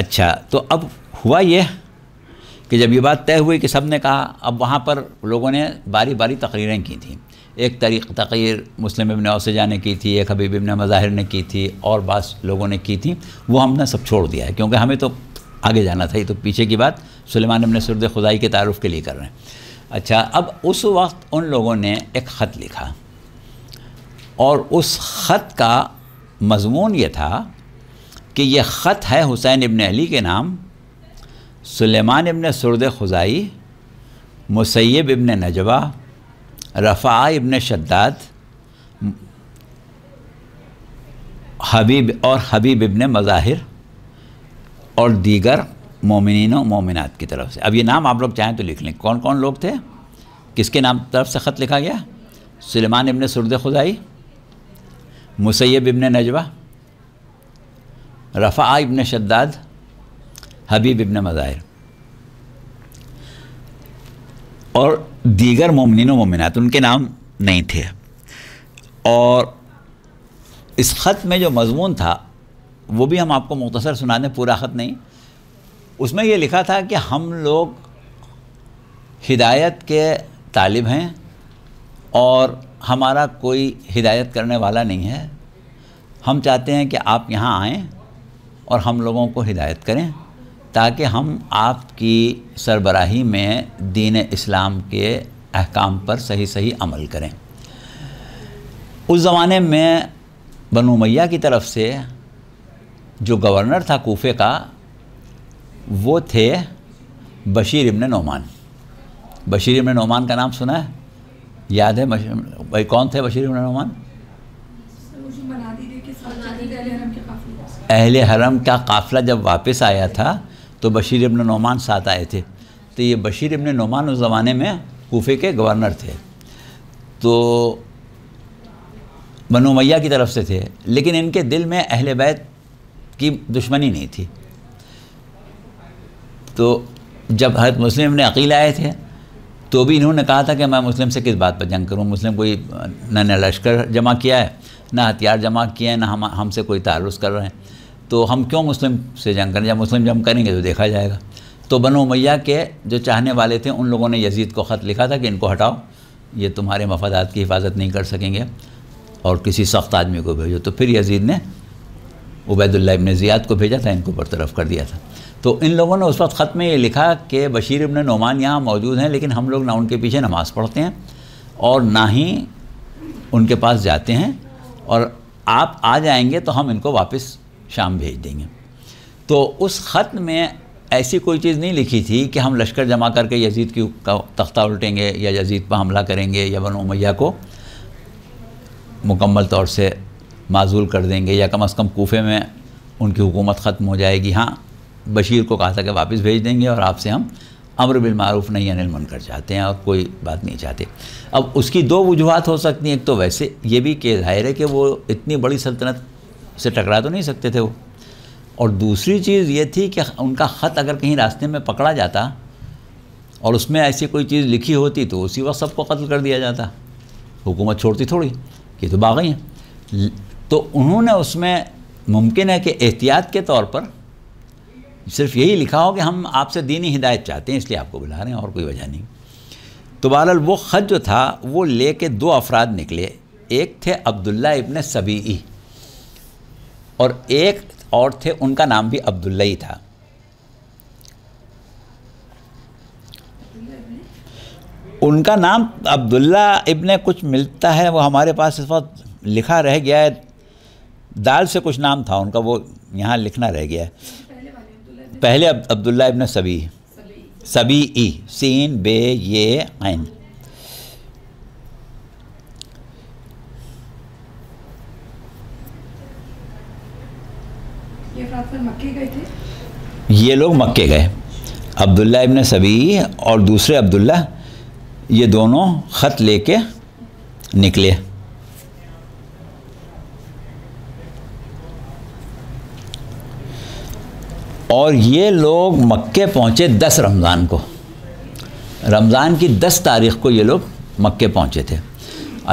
A: अच्छा तो अब हुआ यह कि जब ये बात तय हुई कि सब ने कहा अब वहाँ पर लोगों ने बारी बारी तकरीरें की थी एक तरीक तकरीर मुस्लिम इबन औसजा ने की थी एक हबीब इबन मज़ाहिर ने की थी और बात लोगों ने की थी वो हमने सब छोड़ दिया है क्योंकि हमें तो आगे जाना था ये तो पीछे की बात सुलेमान अपने सुरद खुदाई के तारुफ के लिए कर रहे हैं अच्छा अब उस वक्त उन लोगों ने एक ख़त लिखा और उस ख़त का मजमून ये था कि यह ख़त है हुसैन इबन अली के नाम सुलेमान इबन सुरद खुजाई मुसैब इबन नजबा रफ़ा इबन शद्दाद हबीब और हबीब इबन मज़ाहिर और दीगर मोमिन मोमिनात की तरफ से अब ये नाम आप लोग चाहें तो लिख लें कौन कौन लोग थे किसके नाम तरफ से ख़त लिखा गया सलेमान इबन सुरद खुदाई मुसैब इबन नजवा रफ़ा इबन शद्दाद हबीब इबन मज़ाहिर और दीगर ममिन ममिनत उनके नाम नहीं थे और इस ख़त में जो मजमून था वो भी हम आपको मुख्तसर सुना दें पूरा ख़त नहीं उसमें ये लिखा था कि हम लोग हिदायत के तालिब हैं और हमारा कोई हिदायत करने वाला नहीं है हम चाहते हैं कि आप यहाँ आएँ और हम लोगों को हिदायत करें ताकि हम आपकी सरबराही में दीन इस्लाम के अहकाम पर सही सही अमल करें उस ज़माने में बनु मैया की तरफ से जो गवर्नर था कोफे का वो थे बशीर इब्न नौमान बशीर इब्न नौमान का नाम सुना है याद है भाई कौन थे बशीर इब्न नौमान अहल हरम का काफ़िला जब वापस आया था तो बशीर इब्न नौमान साथ आए थे तो ये बशीर इब्न नौमान उस ज़माने में कोफे के गवर्नर थे तो बनो मैया की तरफ से थे लेकिन इनके दिल में अहल बैत की दुश्मनी नहीं थी तो जब हर मुस्लिम ने अकील आए थे तो भी इन्होंने कहा था कि मैं मुस्लिम से किस बात पर जंग करूँ मुस्लिम कोई न न लश्कर जमा किया है ना हथियार जमा किए हैं ना हम हमसे कोई तारुस कर रहे हैं तो हम क्यों मुस्लिम से जंग करें जब मुस्लिम जंग करेंगे तो देखा जाएगा तो बनो मैया के जो चाहने वाले थे उन लोगों ने यजीद को ख़त लिखा था कि इनको हटाओ ये तुम्हारे मफादात की हिफाजत नहीं कर सकेंगे और किसी सख्त आदमी को भेजो तो फिर यजीद ने उबैदुल्ला इबन ज़ियाद को भेजा था इनको बरतरफ कर दिया था तो इन लोगों ने उस वक्त ख़त में ये लिखा कि बशीर इबन नुमान यहाँ मौजूद हैं लेकिन हम लोग ना उनके पीछे नमाज़ पढ़ते हैं और ना ही उनके पास जाते हैं और आप आ जाएंगे तो हम इनको वापस शाम भेज देंगे तो उस ख़त में ऐसी कोई चीज़ नहीं लिखी थी कि हम लश्कर जमा करके यजीद की का तख्ता उल्टेंगे या यजीद पर हमला करेंगे या बनो उमैया को मुकम्मल तौर से माजूल कर देंगे या कम अज़ कम कोफे में उनकी हुकूमत ख़त्म हो जाएगी हाँ बशीर को कहा था कि वापस भेज देंगे और आपसे हम अमर बिलमूफ नहीं अनिल कर चाहते हैं और कोई बात नहीं चाहते अब उसकी दो वजूहत हो सकती हैं एक तो वैसे ये भी कि जाहिर है कि वो इतनी बड़ी सल्तनत से टकरा तो नहीं सकते थे वो और दूसरी चीज़ ये थी कि उनका ख़त अगर कहीं रास्ते में पकड़ा जाता और उसमें ऐसी कोई चीज़ लिखी होती तो उसी वक्त सबको कत्ल कर दिया जाता हुकूमत छोड़ती थोड़ी कि तो बागई हैं तो उन्होंने उसमें मुमकिन है कि एहतियात के तौर पर सिर्फ यही लिखा हो कि हम आपसे दीनी हिदायत चाहते हैं इसलिए आपको बुला रहे हैं और कोई वजह नहीं तो बहर वो ख़त जो था वो ले के दो अफराद निकले एक थे अब्दुल्ला इबन सबी और एक और थे उनका नाम भी अब्दुल्ला ही था उनका नाम अब्दुल्ला इबन कुछ मिलता है वो हमारे पास इस वक्त लिखा रह गया है दाल से कुछ नाम था उनका वो यहाँ लिखना रह गया है पहले अब अब्दुल्ला इबन सभी सभी ई सीन बे ये आइन ये लोग मक्के गए अब्दुल्ला इबन सभी और दूसरे अब्दुल्ला ये दोनों ख़त लेके निकले और ये लोग मक्के पहुँचे दस रमज़ान को रमज़ान की दस तारीख को ये लोग मक्के पहुँचे थे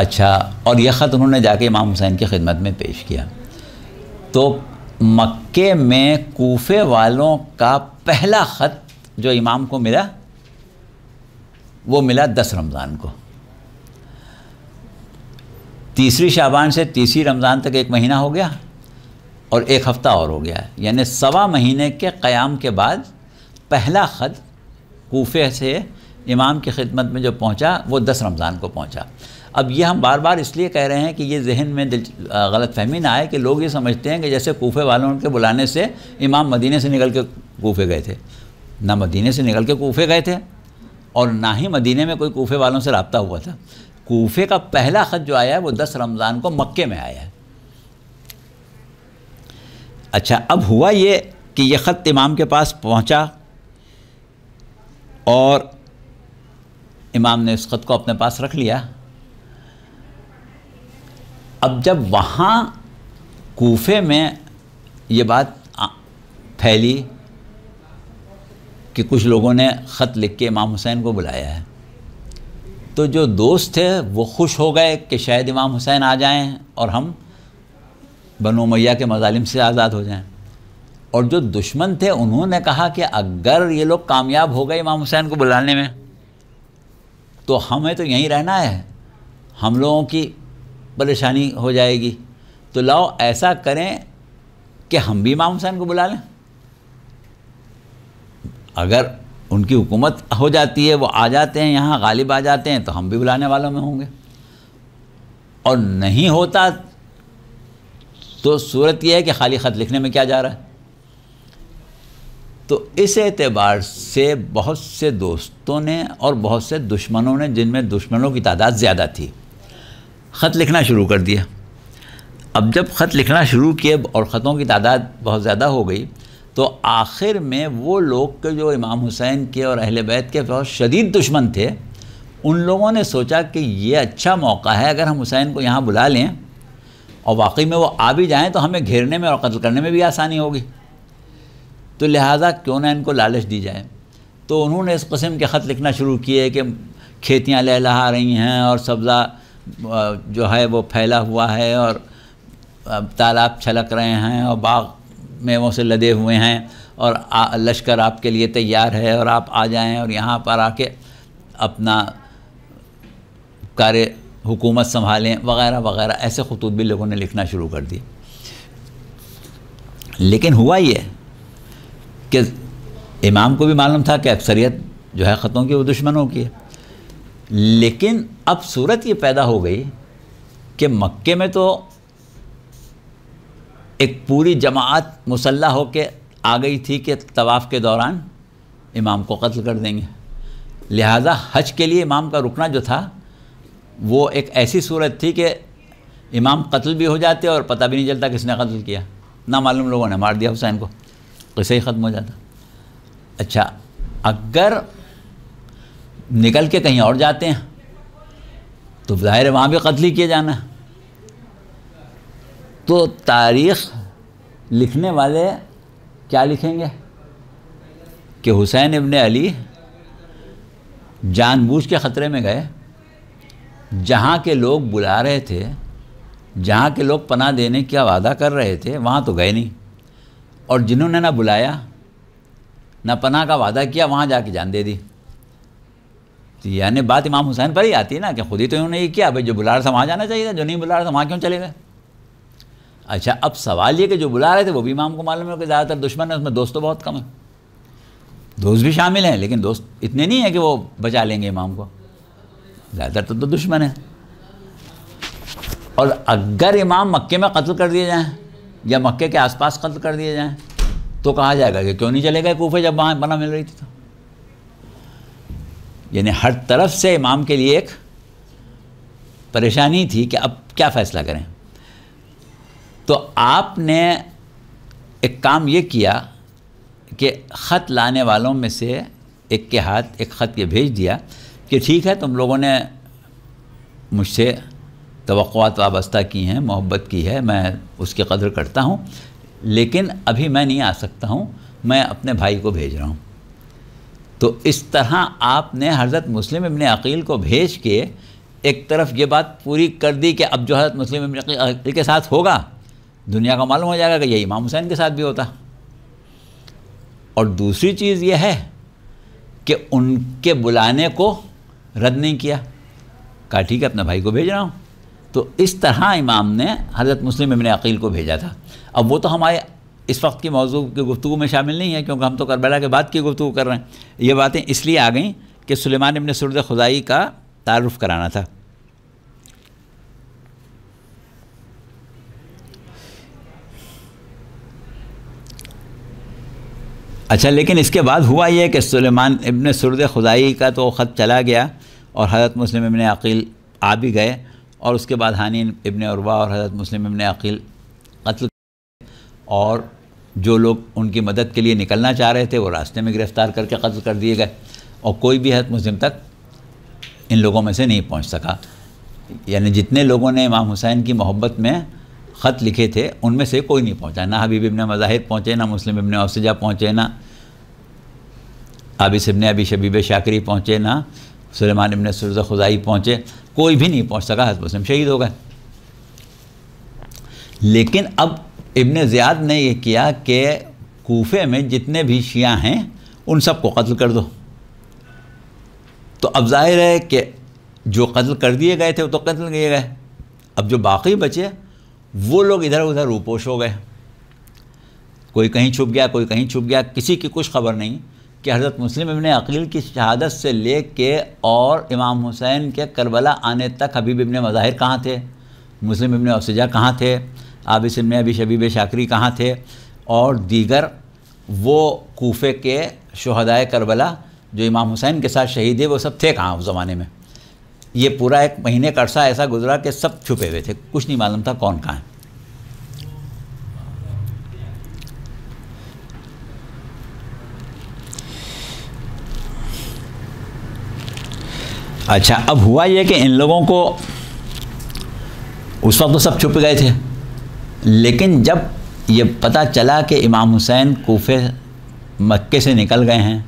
A: अच्छा और यह ख़त उन्होंने जाके इमाम हुसैन की खिदमत में पेश किया तो मक्के में कोफे वालों का पहला ख़त जो इमाम को मिला वो मिला दस रमज़ान को तीसरी शाबान से तीसरी रमज़ान तक एक महीना हो गया और एक हफ़्ता और हो गया है यानी सवा महीने के क़याम के बाद पहला ख़त कोफे से इमाम की खिदमत में जो पहुंचा वो दस रमज़ान को पहुंचा अब ये हम बार बार इसलिए कह रहे हैं कि ये जहन में दिल गलत फहमी ना आए कि लोग ये समझते हैं कि जैसे कोफे वालों के बुलाने से इमाम मदीने से निकल के कोफे गए थे ना मदीने से निकल के कोफे गए थे और ना ही मदीने में कोई कोफे वालों से रबता हुआ था कोफे का पहला ख़त जो आया है वो दस रमज़ान को मक्के में आया है अच्छा अब हुआ ये कि ये ख़त इमाम के पास पहुंचा और इमाम ने उस ख़त को अपने पास रख लिया अब जब वहाँ कोफे में ये बात फैली कि कुछ लोगों ने ख़त लिख के इमाम हुसैन को बुलाया है तो जो दोस्त थे वो खुश हो गए कि शायद इमाम हुसैन आ जाएं और हम बनो मैया के मजालिम से आज़ाद हो जाएं और जो दुश्मन थे उन्होंने कहा कि अगर ये लोग कामयाब हो गए इमाम हुसैन को बुलाने में तो हमें तो यहीं रहना है हम लोगों की परेशानी हो जाएगी तो लाओ ऐसा करें कि हम भी इमाम हुसैन को बुला लें अगर उनकी हुकूमत हो जाती है वो आ जाते हैं यहाँ गालिब आ जाते हैं तो हम भी बुलाने वालों में होंगे और नहीं होता तो सूरत यह है कि खाली ख़त लिखने में क्या जा रहा है तो इस एतबार से बहुत से दोस्तों ने और बहुत से दुश्मनों ने जिनमें दुश्मनों की तादाद ज़्यादा थी ख़त लिखना शुरू कर दिया अब जब ख़त लिखना शुरू किए और ख़तों की तादाद बहुत ज़्यादा हो गई तो आखिर में वो लोग के जो इमाम हुसैन के और अहल बैत के बहुत शदीद दुश्मन थे उन लोगों ने सोचा कि ये अच्छा मौका है अगर हम हुसैन को यहाँ बुला लें और वाकई में वो आ भी जाएँ तो हमें घेरने में और कत्ल करने में भी आसानी होगी तो लिहाजा क्यों ना इनको लालच दी जाए तो उन्होंने इस कस्म के ख़त लिखना शुरू किए कि खेतियाँ लहलहा रही हैं और सब्ज़ा जो है वो फैला हुआ है और तालाब छलक रहे हैं और बाग मेवों से लदे हुए हैं और लश्कर आपके लिए तैयार है और आप आ जाएं और यहाँ पर आके अपना कार्य हुकूमत संभालें वगैरह वगैरह ऐसे खतूत भी लोगों ने लिखना शुरू कर दिए लेकिन हुआ ये कि इमाम को भी मालूम था कि अक्सरियत जो है ख़तों की वो दुश्मनों की है लेकिन अब सूरत ये पैदा हो गई कि मक्के में तो एक पूरी जमात मुसल्ह के आ गई थी कि तवाफ़ के दौरान इमाम को कत्ल कर देंगे लिहाजा हज के लिए इमाम का रुकना जो था वो एक ऐसी सूरत थी कि इमाम कत्ल भी हो जाते और पता भी नहीं चलता किसने कत्ल किया ना मालूम लोगों ने मार दिया हुसैन को कैसे ही ख़त्म हो जाता अच्छा अगर निकल के कहीं और जाते हैं तो ज़ाहिर वहाँ भी कत्ल ही किया जाना है तो तारीख़ लिखने वाले क्या लिखेंगे कि हुसैन इबन अली जानबूझ के ख़तरे में गए जहाँ के लोग बुला रहे थे जहाँ के लोग पना देने का वादा कर रहे थे वहाँ तो गए नहीं और जिन्होंने ना बुलाया ना पना का वादा किया वहाँ जाके जान दे दी तो यानी बात इमाम हुसैन पर ही आती है ना कि खुद ही तो इन्होंने ये किया भाई जो बुला रहा था वहाँ जाना चाहिए था जो नहीं बुला रहा था वहाँ क्यों चले गए अच्छा अब सवाल ये कि जो बुला रहे थे वो भी इमाम को मालूम है कि ज़्यादातर दुश्मन है उसमें दोस्त तो बहुत कम है दोस्त भी शामिल हैं लेकिन दोस्त इतने नहीं हैं कि वो बचा लेंगे इमाम को ज़्यादातर तो, तो दुश्मन है और अगर इमाम मक्के में कत्ल कर दिए जाएँ या मक्के के आसपास कत्ल कर दिए जाएँ तो कहा जाएगा कि क्यों नहीं चले गए कोफे जब वहाँ बना मिल रही थी तो यानी हर तरफ से इमाम के लिए एक परेशानी थी कि अब क्या फ़ैसला करें तो आपने एक काम ये किया कि ख़त लाने वालों में से एक के हाथ एक ख़त ये भेज दिया कि ठीक है तुम लोगों ने मुझसे तो वाबस्ता की हैं मोहब्बत की है मैं उसकी कदर करता हूँ लेकिन अभी मैं नहीं आ सकता हूँ मैं अपने भाई को भेज रहा हूँ तो इस तरह आपने हज़रत मुस्लिम इबन अकील को भेज के एक तरफ ये बात पूरी कर दी कि अब जो हज़रत मुस्लिम इबन अकील के साथ होगा दुनिया को मालूम हो जाएगा कि यही इमाम हुसैन के साथ भी होता और दूसरी चीज़ यह है कि उनके बुलाने को रद्द नहीं किया कहा ठीक है अपना भाई को भेज रहा हूँ तो इस तरह इमाम ने हज़रत मुस्लिम इबन अकील को भेजा था अब वो तो हमारे इस वक्त के मौजू की गुफ्तु में शामिल नहीं है क्योंकि हम तो करबला के बाद की गुफ्तु कर रहे हैं ये बातें इसलिए आ गई कि सुलेमान इबन सुरद खुदाई का तारफ़ कराना था अच्छा लेकिन इसके बाद हुआ यह कि सुलेमान इबन सुरद खुदाई का तो ख़त चला गया और हज़रत मुस्लिम इबन अकील आ भी गए और उसके बाद हानी इबन अरवा और हज़रत मुस्लिम इबन अकील कत्ल और जो लोग उनकी मदद के लिए निकलना चाह रहे थे वो रास्ते में गिरफ़्तार करके कत्ल कर दिए गए और कोई भी हज़रत मुस्लिम तक इन लोगों में से नहीं पहुँच सका यानी जितने लोगों ने इमाम हुसैन की मोहब्बत में ख़त लिखे थे उनमें से कोई नहीं पहुंचा ना हबीब इबन मज़ाहिद पहुंचे ना मुस्लिम इबन अफसजा पहुंचे ना आबिस इबन अबी शबीब शाकरी पहुंचे ना सलेमान इबन सुरज खुदाई पहुंचे कोई भी नहीं पहुंच सका हज मुस्लिम शहीद हो गए लेकिन अब इबन ज़ियाद ने यह किया कि कोफे में जितने भी शिया हैं उन सबको कत्ल कर दो तो अब जाहिर है कि जो कत्ल कर दिए गए थे वो तो कत्ल किए गए अब जो बाकी बचे वो लोग इधर उधर रूपोश हो गए कोई कहीं छुप गया कोई कहीं छुप गया किसी की कुछ खबर नहीं कि हज़रत मुस्लिम इबन अकील की शहादत से ले के और इमाम हुसैन के करबला आने तक हबीब इबन मज़ाहिर कहाँ थे मुस्लिम इबन अफसजा कहाँ थे आबिस इबन अबी शबीब शाकरी कहाँ थे और दीगर वो कोफे के शहदाय करबला जो इमाम हुसैन के साथ शहीद है वो सब थे कहाँ उस ज़माने में ये पूरा एक महीने का अर्सा ऐसा गुजरा कि सब छुपे हुए थे कुछ नहीं मालूम था कौन कहाँ है अच्छा अब हुआ ये कि इन लोगों को उस वक्त तो सब छुप गए थे लेकिन जब ये पता चला कि इमाम हुसैन कोफे मक्के से निकल गए हैं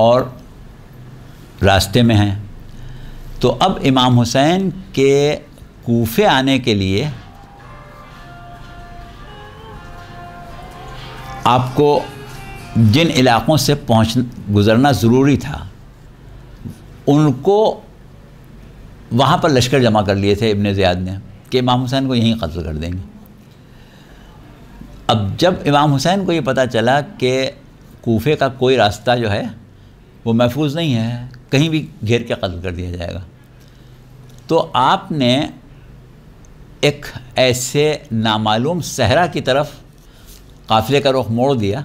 A: और रास्ते में हैं तो अब इमाम हुसैन के कोफे आने के लिए आपको जिन इलाक़ों से पहुँच गुज़रना ज़रूरी था उनको वहाँ पर लश्कर जमा कर लिए थे इबन ज़ियाद ने कि इमाम हुसैन को यहीं कत्ल कर देंगे अब जब इमाम हुसैन को ये पता चला कि कोफे का कोई रास्ता जो है वो महफूज नहीं है कहीं भी घेर के कत्ल कर दिया जाएगा तो आपने एक ऐसे नामालूम सहरा की तरफ काफ़िले का रुख मोड़ दिया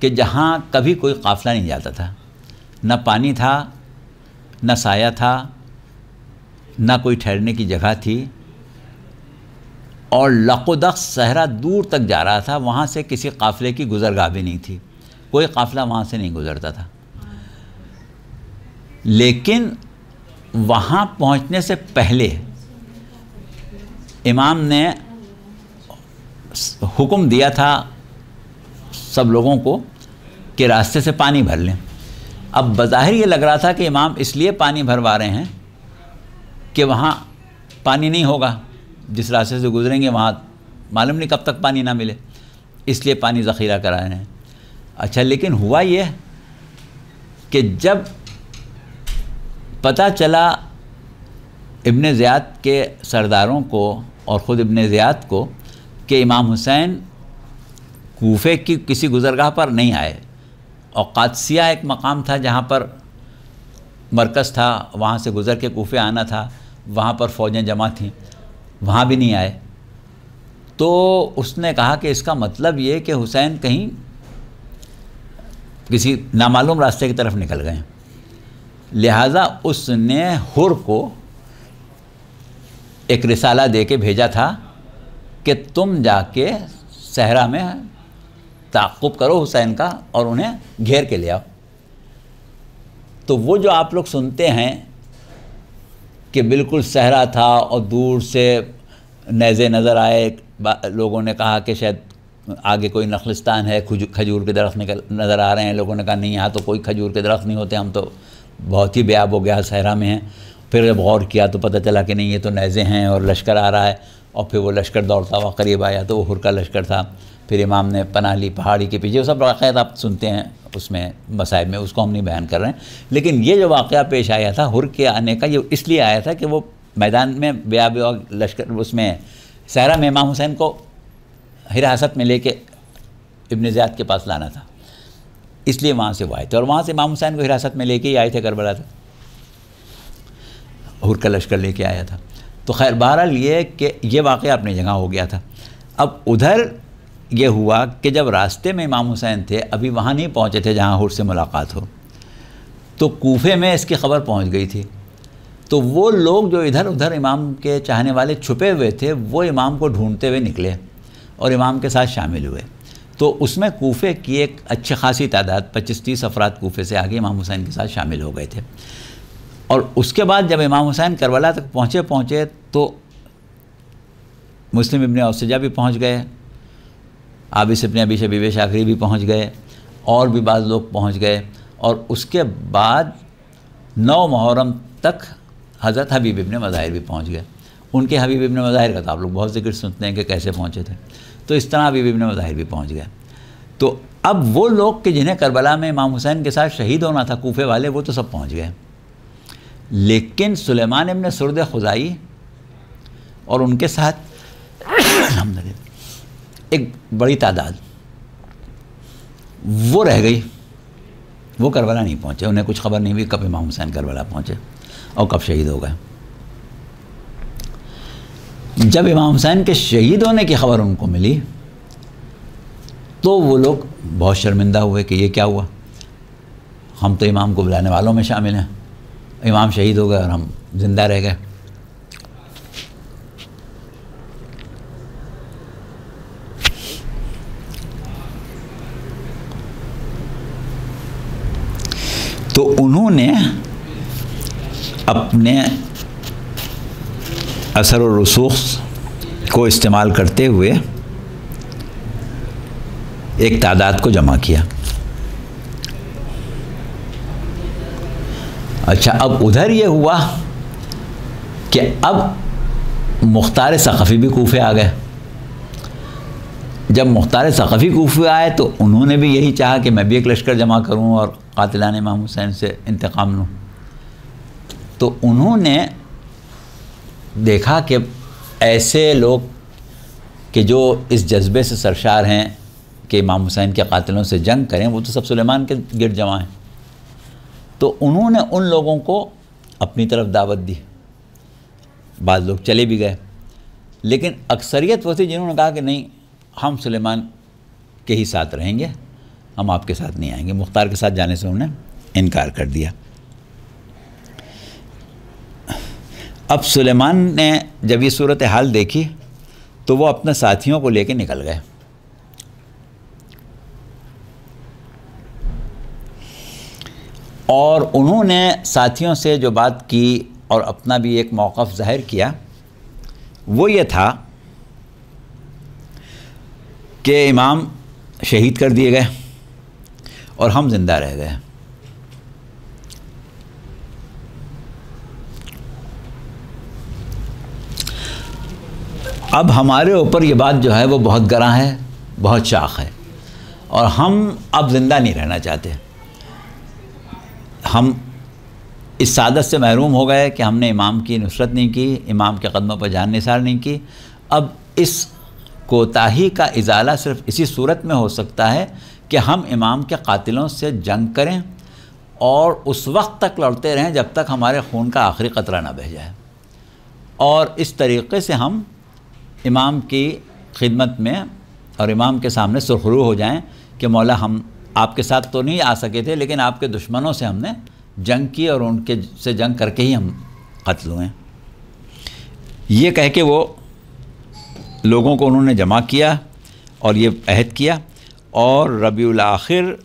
A: कि जहाँ कभी कोई काफ़िला नहीं जाता था न पानी था न साया था न कोई ठहरने की जगह थी और लकोदक सहरा दूर तक जा रहा था वहाँ से किसी काफ़िले की गुजरगाह भी नहीं थी कोई काफ़िला वहाँ से नहीं गुज़रता था लेकिन वहाँ पहुँचने से पहले इमाम ने हुक्म दिया था सब लोगों को कि रास्ते से पानी भर लें अब बज़ाहिर ये लग रहा था कि इमाम इसलिए पानी भरवा रहे हैं कि वहाँ पानी नहीं होगा जिस रास्ते से गुजरेंगे वहाँ मालूम नहीं कब तक पानी ना मिले इसलिए पानी ज़ख़ीरा करा रहे हैं अच्छा लेकिन हुआ ये कि जब पता चला इबन ज़ियाद के सरदारों को और ख़ुद इबन ज़ियाद को कि इमाम हुसैन कोफे की किसी गुज़रगाह पर नहीं आए और कादसिया एक मकाम था जहाँ पर मरकज़ था वहाँ से गुज़र के कोफे आना था वहाँ पर फ़ौजें जमा थीं वहाँ भी नहीं आए तो उसने कहा कि इसका मतलब ये कि हुसैन कहीं किसी नामालूम रास्ते की तरफ निकल गए लिहाजा उसने हुर को एक रिसाला दे के भेजा था कि तुम जाके सहरा में ताकुब करो हुसैन का और उन्हें घेर के ले आओ तो वो जो आप लोग सुनते हैं कि बिल्कुल सहरा था और दूर से नज़े नज़र आए लोगों ने कहा कि शायद आगे कोई नखलिस्तान है खजूर के दरख्त निकल नज़र आ रहे हैं लोगों ने कहा नहीं यहाँ तो कोई खजूर के दरख्त नहीं होते हम तो बहुत ही ब्याब हो गया सहरा में है फिर जब गौर किया तो पता चला कि नहीं ये तो नैज़े हैं और लश्कर आ रहा है और फिर वो लश्कर दौड़ता हुआ करीब आया तो वो हुर का लश्कर था फिर इमाम ने पना ली पहाड़ी के पीछे वो सब वाक़ आप सुनते हैं उसमें मसाइब में उसको हम नहीं बयान कर रहे हैं लेकिन ये जो वाक़ पेश आया था हुर के आने का ये इसलिए आया था कि वो मैदान में ब्याब लश्कर उसमें सहरा में इमाम हुसैन को हिरासत में लेके इब्न ज़ियाद के पास लाना था इसलिए वहाँ से वो आए थे और वहाँ से इमाम हुसैन को हिरासत में लेके ही आए थे करबला तक हुर का लश्कर लेके आया था तो खैर बहरहाल ये कि ये वाक़ अपनी जगह हो गया था अब उधर ये हुआ कि जब रास्ते में इमाम हुसैन थे अभी वहाँ नहीं पहुँचे थे जहाँ हुर से मुलाकात हो तो कोफे में इसकी खबर पहुँच गई थी तो वो लोग जो इधर उधर इमाम के चाहने वाले छुपे हुए थे वो इमाम को ढूंढते हुए निकले और इमाम के साथ शामिल हुए तो उसमें कोफे की एक अच्छी खासी तादाद पच्चीस तीस अफराद कोफे से आगे इमाम हुसैन के साथ शामिल हो गए थे और उसके बाद जब इमाम हुसैन करबला तक पहुँचे पहुँचे तो मुस्लिम इबन अवसजा भी पहुँच गए आबिस इबन अबी शबीब शाखरी भी पहुँच गए और भी बाद लोग पहुँच गए और उसके बाद नौ मुहर्रम तक हज़रत हबीब इबन मज़ाहिर भी पहुँच गए उनके हबीब इबन मज़ाहिर का तो आप लोग बहुत जिक्र सुनते हैं कि कैसे पहुँचे थे तो इस तरह अभी इबन मज़ाहिर भी पहुँच गया तो अब वो लोग कि जिन्हें करबला में इमाम हुसैन के साथ शहीद होना था कोफे वाले वो तो सब पहुँच गए लेकिन सुलेमान इबन सुरद खुदाई और उनके साथ एक बड़ी तादाद वो रह गई वो करबला नहीं पहुँचे उन्हें कुछ खबर नहीं हुई कब इमाम हुसैन करबला पहुँचे और कब शहीद हो गए जब इमाम हुसैन के शहीद होने की खबर उनको मिली तो वो लोग बहुत शर्मिंदा हुए कि ये क्या हुआ हम तो इमाम को बुलाने वालों में शामिल हैं इमाम शहीद हो गए और हम जिंदा रह गए तो उन्होंने अपने असर और रसूख को इस्तेमाल करते हुए एक तादाद को जमा किया अच्छा अब उधर ये हुआ कि अब मुख्तार सक़फ़ी भी कोफे आ गए जब मुख्तार सक़फ़ी कोफे आए तो उन्होंने भी यही चाहा कि मैं भी एक लश्कर जमा करूं और कातिलान इमाम हुसैन से इंतकाम लूँ तो उन्होंने देखा कि ऐसे लोग कि जो इस जज्बे से सरशार हैं कि इमाम हुसैन के कातिलों से जंग करें वो तो सब सुलेमान के गिर जमा हैं तो उन्होंने उन लोगों को अपनी तरफ दावत दी बाद लोग चले भी गए लेकिन अक्सरियत वो थी जिन्होंने कहा कि नहीं हम सुलेमान के ही साथ रहेंगे हम आपके साथ नहीं आएंगे मुख्तार के साथ जाने से उन्होंने इनकार कर दिया अब सुलेमान ने जब ये सूरत हाल देखी तो वो अपने साथियों को लेके निकल गए और उन्होंने साथियों से जो बात की और अपना भी एक मौक़ ज़ाहिर किया वो ये था कि इमाम शहीद कर दिए गए और हम ज़िंदा रह गए अब हमारे ऊपर ये बात जो है वो बहुत गरा है बहुत चाख है और हम अब ज़िंदा नहीं रहना चाहते हम इस सादत से महरूम हो गए कि हमने इमाम की नुसरत नहीं की इमाम के कदमों पर जान निसार नहीं की अब इस कोताही का इजाला सिर्फ इसी सूरत में हो सकता है कि हम इमाम के कातिलों से जंग करें और उस वक्त तक लड़ते रहें जब तक हमारे खून का आखिरी कतरा ना बह जाए और इस तरीके से हम इमाम की खिदमत में और इमाम के सामने सुरखरू हो जाएं कि मौला हम आपके साथ तो नहीं आ सके थे लेकिन आपके दुश्मनों से हमने जंग की और उनके से जंग करके ही हम कत्ल हुए ये कह के वो लोगों को उन्होंने जमा किया और ये अहद किया और रबीउल आखिर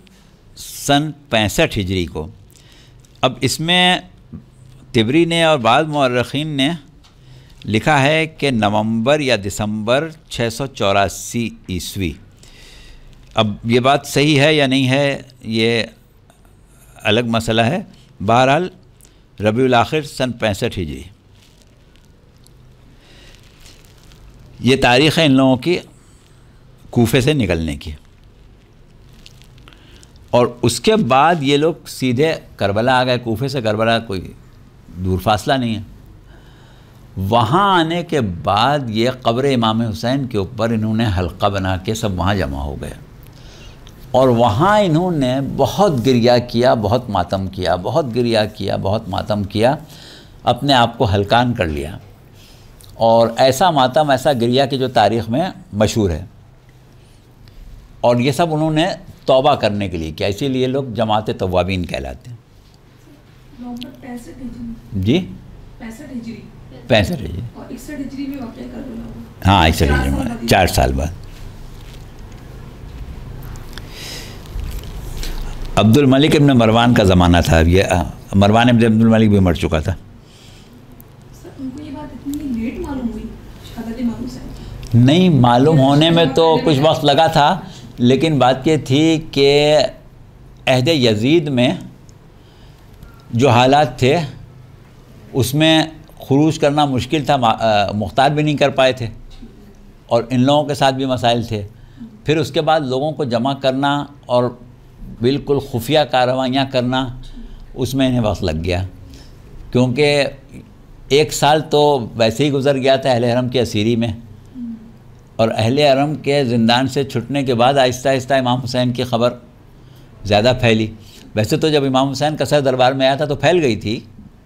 A: सन पैंसठ हिजरी को अब इसमें तिबरी ने और बाद मर्रखीन ने लिखा है कि नवंबर या दिसंबर छः सौ चौरासी ईस्वी अब ये बात सही है या नहीं है ये अलग मसला है बहरहाल रबी आखिर सन पैंसठ हिजरी ये तारीख़ है इन लोगों की कोफे से निकलने की और उसके बाद ये लोग सीधे करबला आ गए कोफे से करबला कोई दूर फासला नहीं है वहाँ आने के बाद ये कब्र इमाम हुसैन के ऊपर इन्होंने हल्का बना के सब वहाँ जमा हो गए और वहाँ इन्होंने बहुत गिरिया किया बहुत मातम किया बहुत गिरिया किया बहुत मातम किया अपने आप को हलकान कर लिया और ऐसा मातम ऐसा गिरिया कि जो तारीख़ में मशहूर है और ये सब उन्होंने तौबा करने के लिए किया इसीलिए लोग जमात तवाबीन कहलाते हैं जी पैसे पैंसठ हजार हाँ इकसठ हजरी में चार साल बाद अब्दुल मलिक इब्न मरवान का ज़माना था ये हाँ, मरवान इब्न अब्दुल मलिक भी मर चुका था नहीं मालूम होने में तो कुछ वक्त लगा था लेकिन बात ये थी कि अहद यजीद में जो हालात थे उसमें खरूज करना मुश्किल था मुख्तार भी नहीं कर पाए थे और इन लोगों के साथ भी मसाइल थे फिर उसके बाद लोगों को जमा करना और बिल्कुल खुफिया कार्रवाइयाँ करना उसमें इन्हें वक्त लग गया क्योंकि एक साल तो वैसे ही गुजर गया था अहल हरम की असीरी में और अहल हरम के जिंदान से छुटने के बाद आहिस्ता आहिस्ता इमाम हुसैन की खबर ज़्यादा फैली वैसे तो जब इमाम हुसैन कसर दरबार में आया था तो फैल गई थी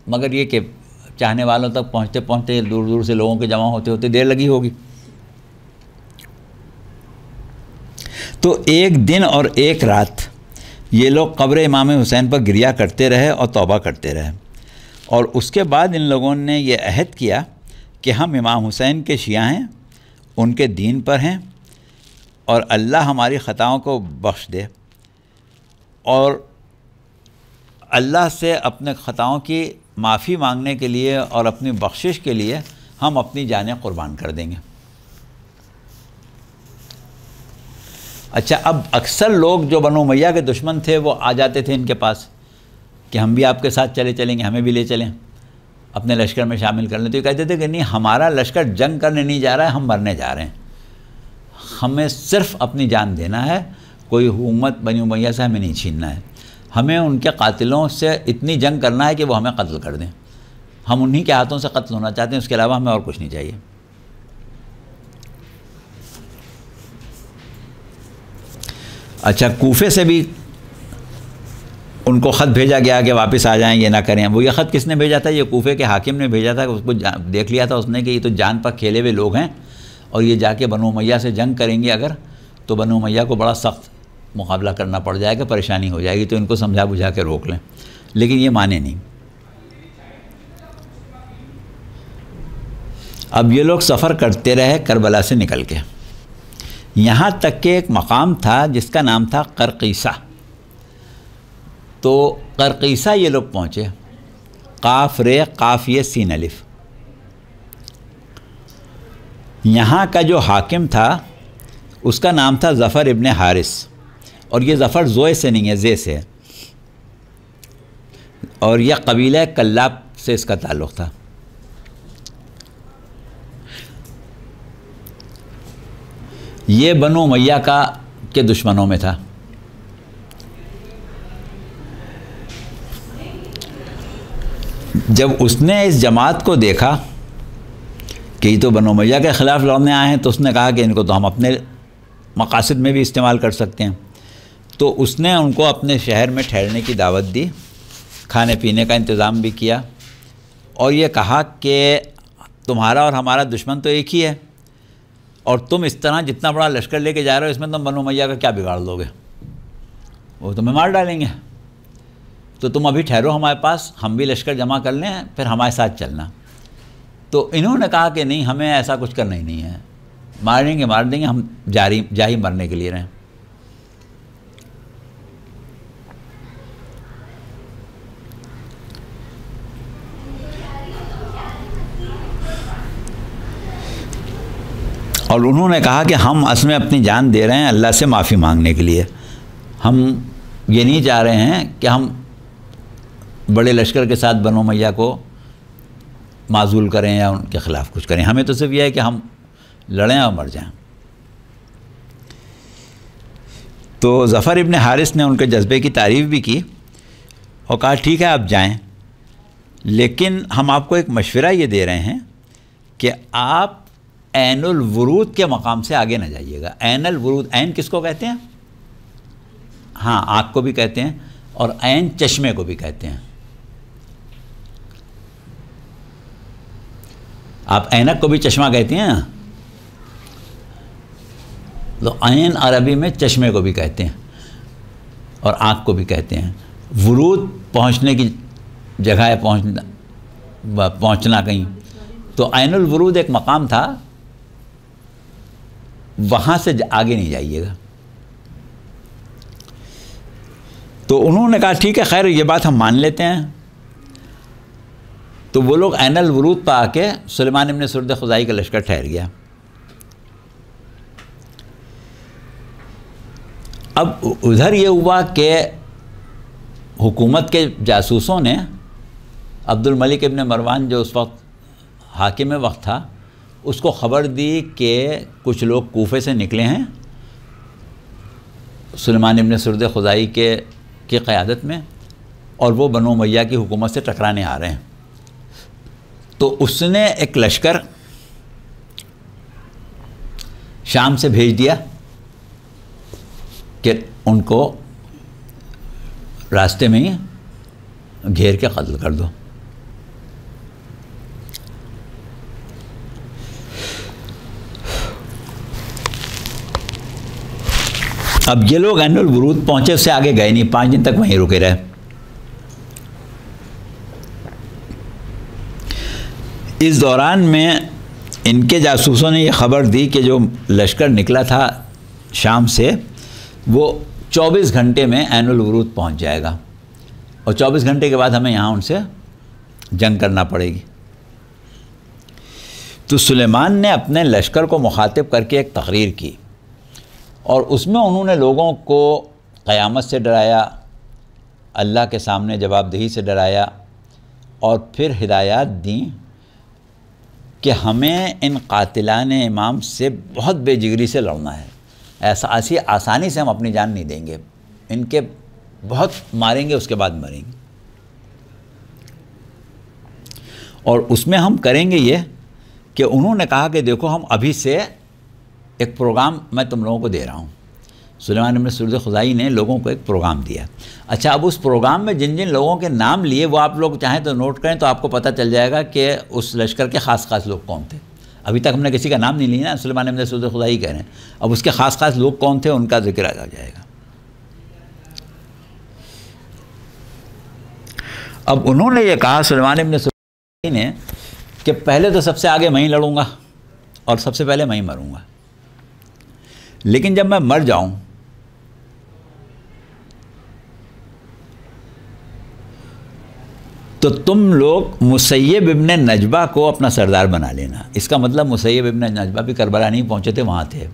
A: मगर ये कि चाहने वालों तक पहुंचते पहुंचते दूर दूर से लोगों के जमा होते होते देर लगी होगी तो एक दिन और एक रात ये लोग कब्र इमाम हुसैन पर गिरिया करते रहे और तौबा करते रहे और उसके बाद इन लोगों ने यह अहद किया कि हम इमाम हुसैन के शिया हैं उनके दीन पर हैं और अल्लाह हमारी ख़ताओं को बख्श दे और अल्लाह से अपने ख़ताओं की माफ़ी मांगने के लिए और अपनी बख्शिश के लिए हम अपनी जानें कुर्बान कर देंगे अच्छा अब अक्सर लोग जो बनो मैया के दुश्मन थे वो आ जाते थे इनके पास कि हम भी आपके साथ चले चलेंगे हमें भी ले चलें अपने लश्कर में शामिल कर लें तो ये कहते थे कि नहीं हमारा लश्कर जंग करने नहीं जा रहा है हम मरने जा रहे हैं हमें सिर्फ अपनी जान देना है कोई हुकूमत बनी मैया से हमें नहीं छीनना है हमें उनके कातिलों से इतनी जंग करना है कि वो हमें कत्ल कर दें हम उन्हीं के हाथों से कत्ल होना चाहते हैं उसके अलावा हमें और कुछ नहीं चाहिए अच्छा कोफे से भी उनको ख़त भेजा गया कि वापस आ जाएं ये ना करें वो ये ख़त किसने भेजा था ये कोफे के हाकिम ने भेजा था उसको देख लिया था उसने कि ये तो जान पर खेले हुए लोग हैं और ये जाके बनो मैया से जंग करेंगे अगर तो बनो मैया को बड़ा सख्त मुकाबला करना पड़ जाएगा परेशानी हो जाएगी तो इनको समझा बुझा के रोक लें लेकिन ये माने नहीं अब ये लोग सफ़र करते रहे करबला से निकल के यहाँ तक के एक मकाम था जिसका नाम था करकीसा तो करकीसा ये लोग पहुँचे काफ रे काफ सीन अलिफ यहाँ का जो हाकिम था उसका नाम था ज़फ़र इब्ने हारिस और ये ज़फ़र जोए से नहीं है जे से है और यह कबीला कल्लाब से इसका ताल्लुक़ था ये बनो मैया का के दुश्मनों में था जब उसने इस जमात को देखा कि ये तो बनो मैया के ख़िलाफ़ लड़ने आए हैं तो उसने कहा कि इनको तो हम अपने मकासद में भी इस्तेमाल कर सकते हैं तो उसने उनको अपने शहर में ठहरने की दावत दी खाने पीने का इंतज़ाम भी किया और ये कहा कि तुम्हारा और हमारा दुश्मन तो एक ही है और तुम इस तरह जितना बड़ा लश्कर लेके जा रहे हो इसमें तुम बनो मैया का क्या बिगाड़ लोगे वो तुम्हें मार डालेंगे तो तुम अभी ठहरो हमारे पास हम भी लश्कर जमा कर लें फिर हमारे साथ चलना तो इन्होंने कहा कि नहीं हमें ऐसा कुछ करना ही नहीं है मारेंगे मार देंगे हम जारी जा ही मरने के लिए रहें और उन्होंने कहा कि हम असल में अपनी जान दे रहे हैं अल्लाह से माफ़ी मांगने के लिए हम ये नहीं चाह रहे हैं कि हम बड़े लश्कर के साथ बनो मैया को माजूल करें या उनके ख़िलाफ़ कुछ करें हमें तो सिर्फ यह है कि हम लड़ें और मर जाएं तो ज़फ़र इब्न हारिस ने उनके जज्बे की तारीफ़ भी की और कहा ठीक है आप जाएं लेकिन हम आपको एक मशवरा ये दे रहे हैं कि आप एनुल वरूद के मकाम से आगे ना जाइएगा एनल वरूद एन किसको कहते हैं हाँ आँख को भी कहते हैं और एन चश्मे को भी कहते हैं आप ऐनक को भी चश्मा कहते हैं तो ऐन अरबी में चश्मे को भी कहते हैं और आँख को भी कहते हैं वरूद पहुँचने की जगह है पहुँचना पहुँचना कहीं तो आयनुल वरूद एक मकाम था वहाँ से आगे नहीं जाइएगा तो उन्होंने कहा ठीक है खैर ये बात हम मान लेते हैं तो वो लोग एनल वरूद पर आके सलेमान इमन सुरद खुदाई का लश्कर ठहर गया अब उधर ये हुआ कि हुकूमत के जासूसों ने अब्दुल मलिक इबन मरवान जो उस वक्त हाकिम वक्त था उसको ख़बर दी कि कुछ लोग कोफे से निकले हैं सलेमान इबन सरद खुदाई के की क़्यादत में और वो बनो मैया की हुकूमत से टकराने आ रहे हैं तो उसने एक लश्कर शाम से भेज दिया कि उनको रास्ते में ही घेर के कत्ल कर दो अब ये लोग एनुअल वरूद पहुंचे उससे आगे गए नहीं पाँच दिन तक वहीं रुके रहे इस दौरान में इनके जासूसों ने यह खबर दी कि जो लश्कर निकला था शाम से वो 24 घंटे में एनुअल वरूद पहुंच जाएगा और 24 घंटे के बाद हमें यहाँ उनसे जंग करना पड़ेगी तो सुलेमान ने अपने लश्कर को मुखातिब करके एक तकरीर की और उसमें उन्होंने लोगों को क़यामत से डराया अल्लाह के सामने जवाबदेही से डराया और फिर हिदायत दी कि हमें इन कातिलान इमाम से बहुत बेजिगरी से लड़ना है ऐसा ऐसी आसानी से हम अपनी जान नहीं देंगे इनके बहुत मारेंगे उसके बाद मरेंगे और उसमें हम करेंगे ये कि उन्होंने कहा कि देखो हम अभी से एक प्रोग्राम मैं तुम लोगों को दे रहा हूँ सुलेमान इबन सूरज खुदाई ने लोगों को एक प्रोग्राम दिया अच्छा अब उस प्रोग्राम में जिन जिन लोगों के नाम लिए वो आप लोग चाहें तो नोट करें तो आपको पता चल जाएगा कि उस लश्कर के ख़ास ख़ास लोग कौन थे अभी तक हमने किसी का नाम नहीं लिया ना सलमान इबन सुरद खुदाई कह रहे हैं अब उसके ख़ास ख़ास लोग कौन थे उनका जिक्र आ जाएगा अब उन्होंने ये कहा सलमान अमन सुरद ने कि पहले तो सबसे आगे मैं ही लड़ूंगा और सबसे पहले मैं ही मरूंगा लेकिन जब मैं मर जाऊं तो तुम लोग मुसैब इबन नजबा को अपना सरदार बना लेना इसका मतलब मुसैब इबन नजबा भी करबला नहीं पहुँचे थे वहाँ थे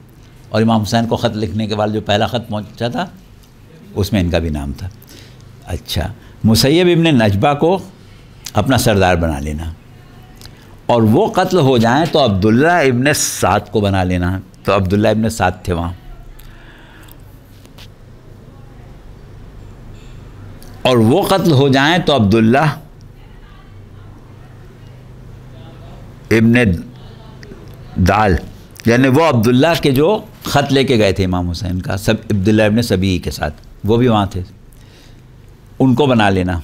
A: और इमाम हुसैन को ख़त लिखने के बाद जो पहला ख़त पहुँचा था उसमें इनका भी नाम था अच्छा मुसैब इबन नजबा को अपना सरदार बना लेना और वो कत्ल हो जाए तो अब्दुल्ला इबन साद को बना लेना तो अब्दुल्ला इब्ने साथ थे वहाँ और वो कत्ल हो जाए तो अब्दुल्ला इब्ने दाल यानी वो अब्दुल्ला के जो ख़त लेके गए थे इमाम हुसैन का सब अब्दुल्ला इब्ने सभी के साथ वो भी वहाँ थे उनको बना लेना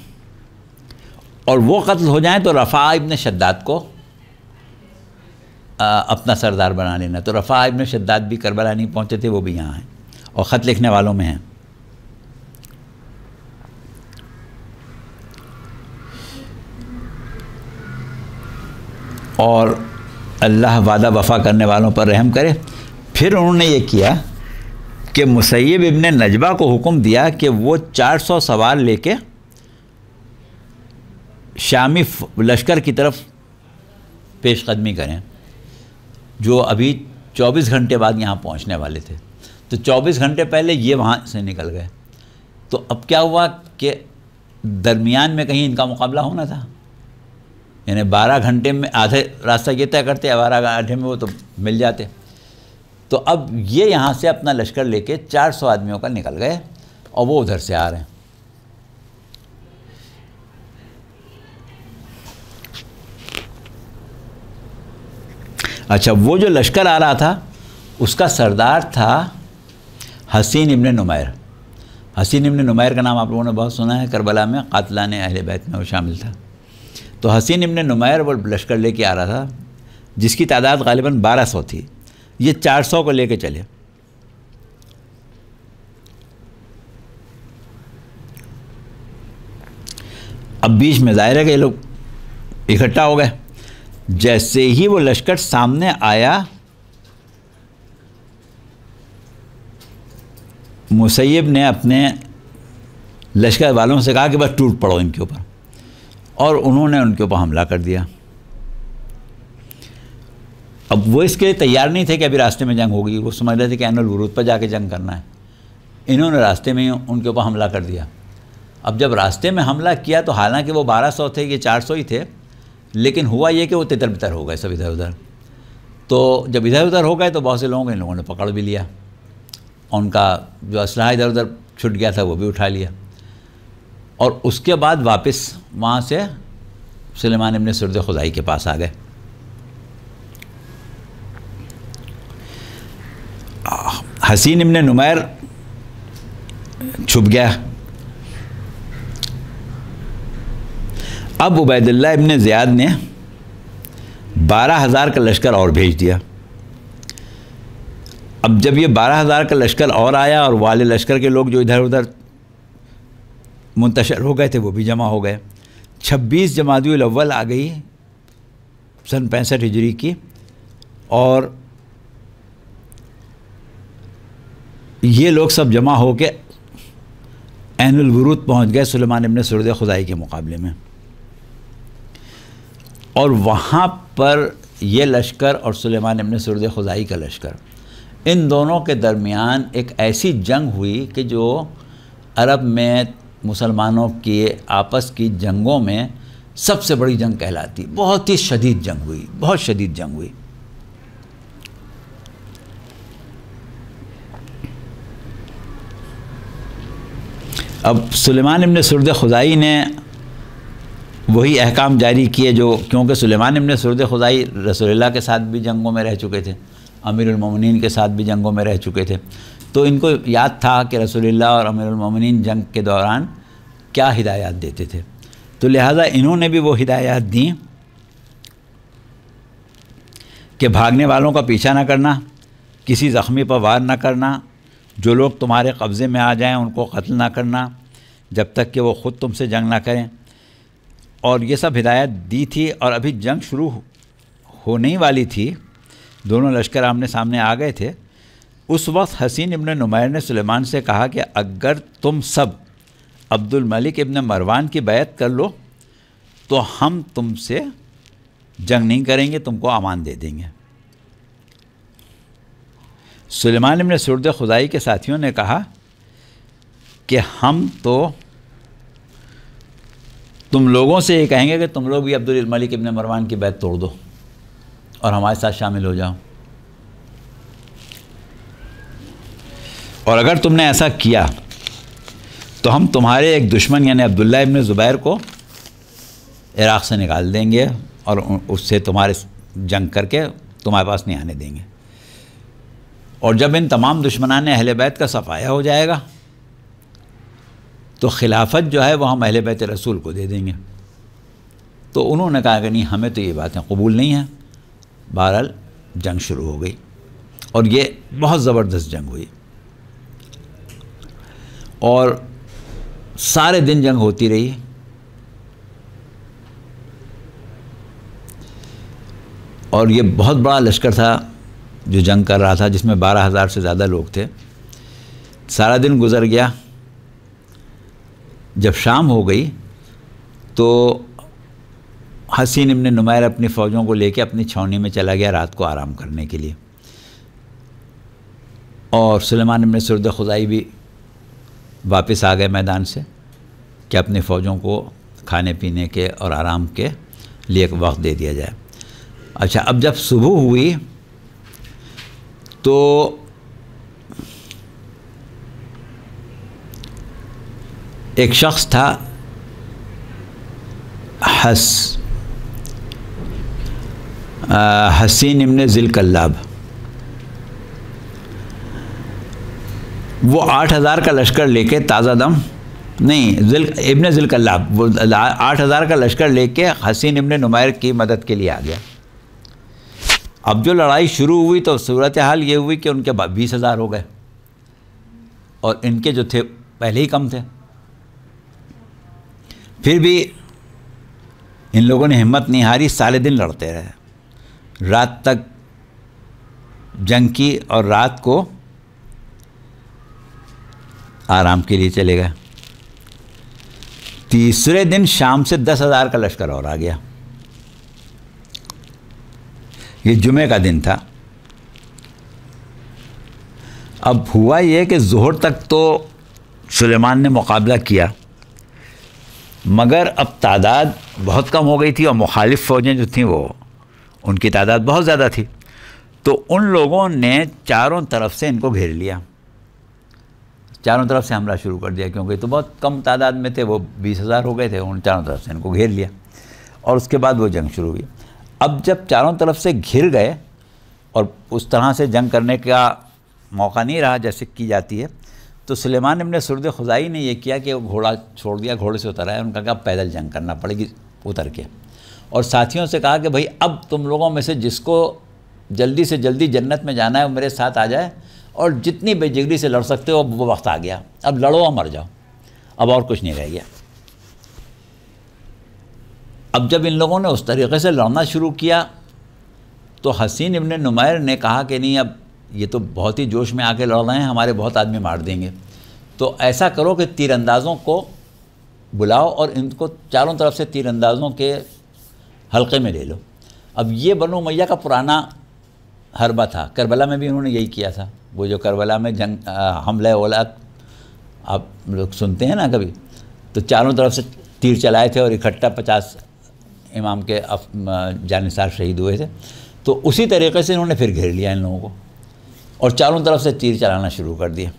A: और वो कत्ल हो जाए तो रफ़ा इब्ने शद्दाद को अपना सरदार बना लेना तो रफ़ा इबन शद्दाद भी करबला नहीं पहुँचे थे वो भी यहाँ हैं और ख़त लिखने वालों में हैं और अल्लाह वादा वफा करने वालों पर रहम करे फिर उन्होंने ये किया कि मुसैब इबन नजबा को हुक्म दिया कि वो 400 सवाल लेके शामी लश्कर की तरफ पेशकदमी करें जो अभी 24 घंटे बाद यहाँ पहुँचने वाले थे तो 24 घंटे पहले ये वहाँ से निकल गए तो अब क्या हुआ कि दरमियान में कहीं इनका मुकाबला होना था यानी 12 घंटे में आधे रास्ता ये तय करते बारह घंटे में वो तो मिल जाते तो अब ये यहाँ से अपना लश्कर लेके 400 आदमियों का निकल गए और वो उधर से आ रहे हैं अच्छा वो जो लश्कर आ रहा था उसका सरदार था हसीन इबन नुमैर हसीन इब्न नुमैर का नाम आप लोगों ने बहुत सुना है करबला में कातला ने अहले बैत में वो शामिल था तो हसीन इबन नुमैर वो लश्कर लेके आ रहा था जिसकी तादाद गालिबा बारह सौ थी ये चार सौ को लेके चले अब बीच में ज़ाहिर है कि ये लोग इकट्ठा हो गए जैसे ही वो लश्कर सामने आया मुसैब ने अपने लश्कर वालों से कहा कि बस टूट पड़ो इनके ऊपर और उन्होंने उनके ऊपर हमला कर दिया अब वो इसके लिए तैयार नहीं थे कि अभी रास्ते में जंग होगी वो समझ रहे थे कि एनुअल वरूद पर जाके जंग करना है इन्होंने रास्ते में उनके ऊपर हमला कर दिया अब जब रास्ते में हमला किया तो हालांकि वो 1200 थे ये 400 ही थे लेकिन हुआ ये कि वो तितर बितर हो गए सब इधर उधर तो जब इधर उधर हो गए तो बहुत से लोग इन लोगों ने पकड़ भी लिया उनका जो असलाह इधर उधर छुट गया था वो भी उठा लिया और उसके बाद वापस वहाँ से सलेमान इमन सुरद खुदाई के पास आ गए हसीन इमन नुमैर छुप गया अब उबैदल इबन ज़ियाद ने बारह हज़ार का लश्कर और भेज दिया अब जब ये बारह हज़ार का लश्कर और आया और वाले लश्कर के लोग जो इधर उधर मुंतशर हो गए थे वो भी जमा हो गए छब्बीस जमातुल अव्वल आ गई सन पैंसठ हिजरी की और ये लोग सब जमा के एनवरूद पहुँच गए सलमान इबन सुरद खुदाई के मुकाबले में और वहाँ पर ये लश्कर और सुलेमान इबन सुरद खुदाई का लश्कर इन दोनों के दरमियान एक ऐसी जंग हुई कि जो अरब में मुसलमानों की आपस की जंगों में सबसे बड़ी जंग कहलाती बहुत ही शदीद जंग हुई बहुत शदीद जंग हुई अब सुलेमान इबन सुरद खुदाई ने वही अहकाम जारी किए जो क्योंकि सुलेमान इमन सरद खुदाई रसोल्ला के साथ भी जंगों में रह चुके थे अमीरमिन के साथ भी जंगों में रह चुके थे तो इनको याद था कि रसोल्ला और अमीरमिन जंग के दौरान क्या हिदायत देते थे तो लिहाजा इन्होंने भी वो हिदायत दी कि भागने वालों का पीछा ना करना किसी ज़ख्मी पर वार ना करना जो लोग तुम्हारे कब्ज़े में आ जाएं उनको कत्ल ना करना जब तक कि वो ख़ुद तुमसे जंग ना करें और ये सब हिदायत दी थी और अभी जंग शुरू होने वाली थी दोनों लश्कर आमने सामने आ गए थे उस वक्त हसीन इब्न नुमैर ने सुलेमान से कहा कि अगर तुम सब अब्दुल मलिक इब्न मरवान की बैत कर लो तो हम तुमसे जंग नहीं करेंगे तुमको अमान दे देंगे सुलेमान इब्न सुरद खुदाई के साथियों ने कहा कि हम तो तुम लोगों से ये कहेंगे कि तुम लोग भी अब्दुल मलिक इबन मरवान की बैत तोड़ दो और हमारे साथ शामिल हो जाओ और अगर तुमने ऐसा किया तो हम तुम्हारे एक दुश्मन यानी अब्दुल्ला इब्न ज़ुबैर को इराक़ से निकाल देंगे और उससे तुम्हारे जंग करके तुम्हारे पास नहीं आने देंगे और जब इन तमाम दुश्मनान अहल बैत का सफाया हो जाएगा तो खिलाफत जो है वो हम अहल बैत रसूल को दे देंगे तो उन्होंने कहा कि नहीं हमें तो ये बातें कबूल नहीं हैं बहरहाल जंग शुरू हो गई और ये बहुत ज़बरदस्त जंग हुई और सारे दिन जंग होती रही और ये बहुत बड़ा लश्कर था जो जंग कर रहा था जिसमें बारह हज़ार से ज़्यादा लोग थे सारा दिन गुजर गया जब शाम हो गई तो हसीन इबन नुमैर अपनी फ़ौजों को लेकर अपनी छावनी में चला गया रात को आराम करने के लिए और सलेमान इबन सरद खुदाई भी वापस आ गए मैदान से कि अपनी फ़ौजों को खाने पीने के और आराम के लिए एक वक्त दे दिया जाए अच्छा अब जब सुबह हुई तो एक शख्स था हस हसीन इमन ज़िलकल्लाब वो आठ हज़ार का लश्कर लेके ताज़ा दम नहीं जिल इबन ज़िलकल्लाब वो आठ हज़ार का लश्कर लेके हसीन इमन नुमायर की मदद के लिए आ गया अब जो लड़ाई शुरू हुई तो सूरत हाल ये हुई कि उनके बीस हज़ार हो गए और इनके जो थे पहले ही कम थे फिर भी इन लोगों ने हिम्मत नहीं हारी सारे दिन लड़ते रहे रात तक जंग की और रात को आराम के लिए चले गए तीसरे दिन शाम से दस हज़ार का लश्कर और आ गया ये जुमे का दिन था अब हुआ ये कि जोहर तक तो सुलेमान ने मुकाबला किया मगर अब तादाद बहुत कम हो गई थी और मुखालिफ फ़ौजें जो थीं वो उनकी तादाद बहुत ज़्यादा थी तो उन लोगों ने चारों तरफ से इनको घेर लिया चारों तरफ से हमला शुरू कर दिया क्योंकि तो बहुत कम तादाद में थे वो बीस हज़ार हो गए थे उन चारों तरफ से इनको घेर लिया और उसके बाद वो जंग शुरू हुई अब जब चारों तरफ से घिर गए और उस तरह से जंग करने का मौका नहीं रहा जैसे की जाती है तो सुलेमान इमन सुरद खुदाई ने यह किया कि वो घोड़ा छोड़ दिया घोड़े से उतरा है उनका कहा पैदल जंग करना पड़ेगी उतर के और साथियों से कहा कि भाई अब तुम लोगों में से जिसको जल्दी से जल्दी जन्नत में जाना है वो मेरे साथ आ जाए और जितनी बेजिगरी से लड़ सकते हो वो वक्त आ गया अब लड़ो और मर जाओ अब और कुछ नहीं रह गया अब जब इन लोगों ने उस तरीके से लड़ना शुरू किया तो हसीन इबन नुमैर ने कहा कि नहीं अब ये तो बहुत ही जोश में आके लड़ रहे हैं हमारे बहुत आदमी मार देंगे तो ऐसा करो कि तीरंदाज़ों को बुलाओ और इनको चारों तरफ से तीरंदाज़ों के हल्के में ले लो अब ये बनो मैया का पुराना हरबा था करबला में भी उन्होंने यही किया था वो जो करबला में जंग हमला ओला आप लोग सुनते हैं ना कभी तो चारों तरफ से तीर चलाए थे और इकट्ठा पचास इमाम के जानसार शहीद हुए थे तो उसी तरीके से इन्होंने फिर घेर लिया इन लोगों को और चारों तरफ से तीर चलाना शुरू कर दिया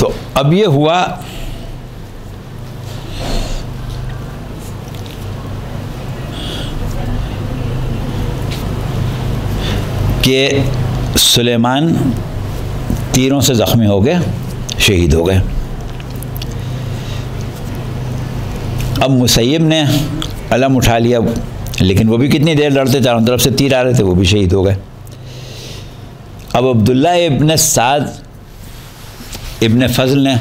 A: तो अब ये हुआ कि सुलेमान तीरों से ज़ख्मी हो गए शहीद हो गए अब मुसैब ने अलम उठा लिया लेकिन वो भी कितनी देर लड़ते चारों तरफ से तीर आ रहे थे वो भी शहीद हो गए अब अब्दुल्ला इबन साद इबन फजल ने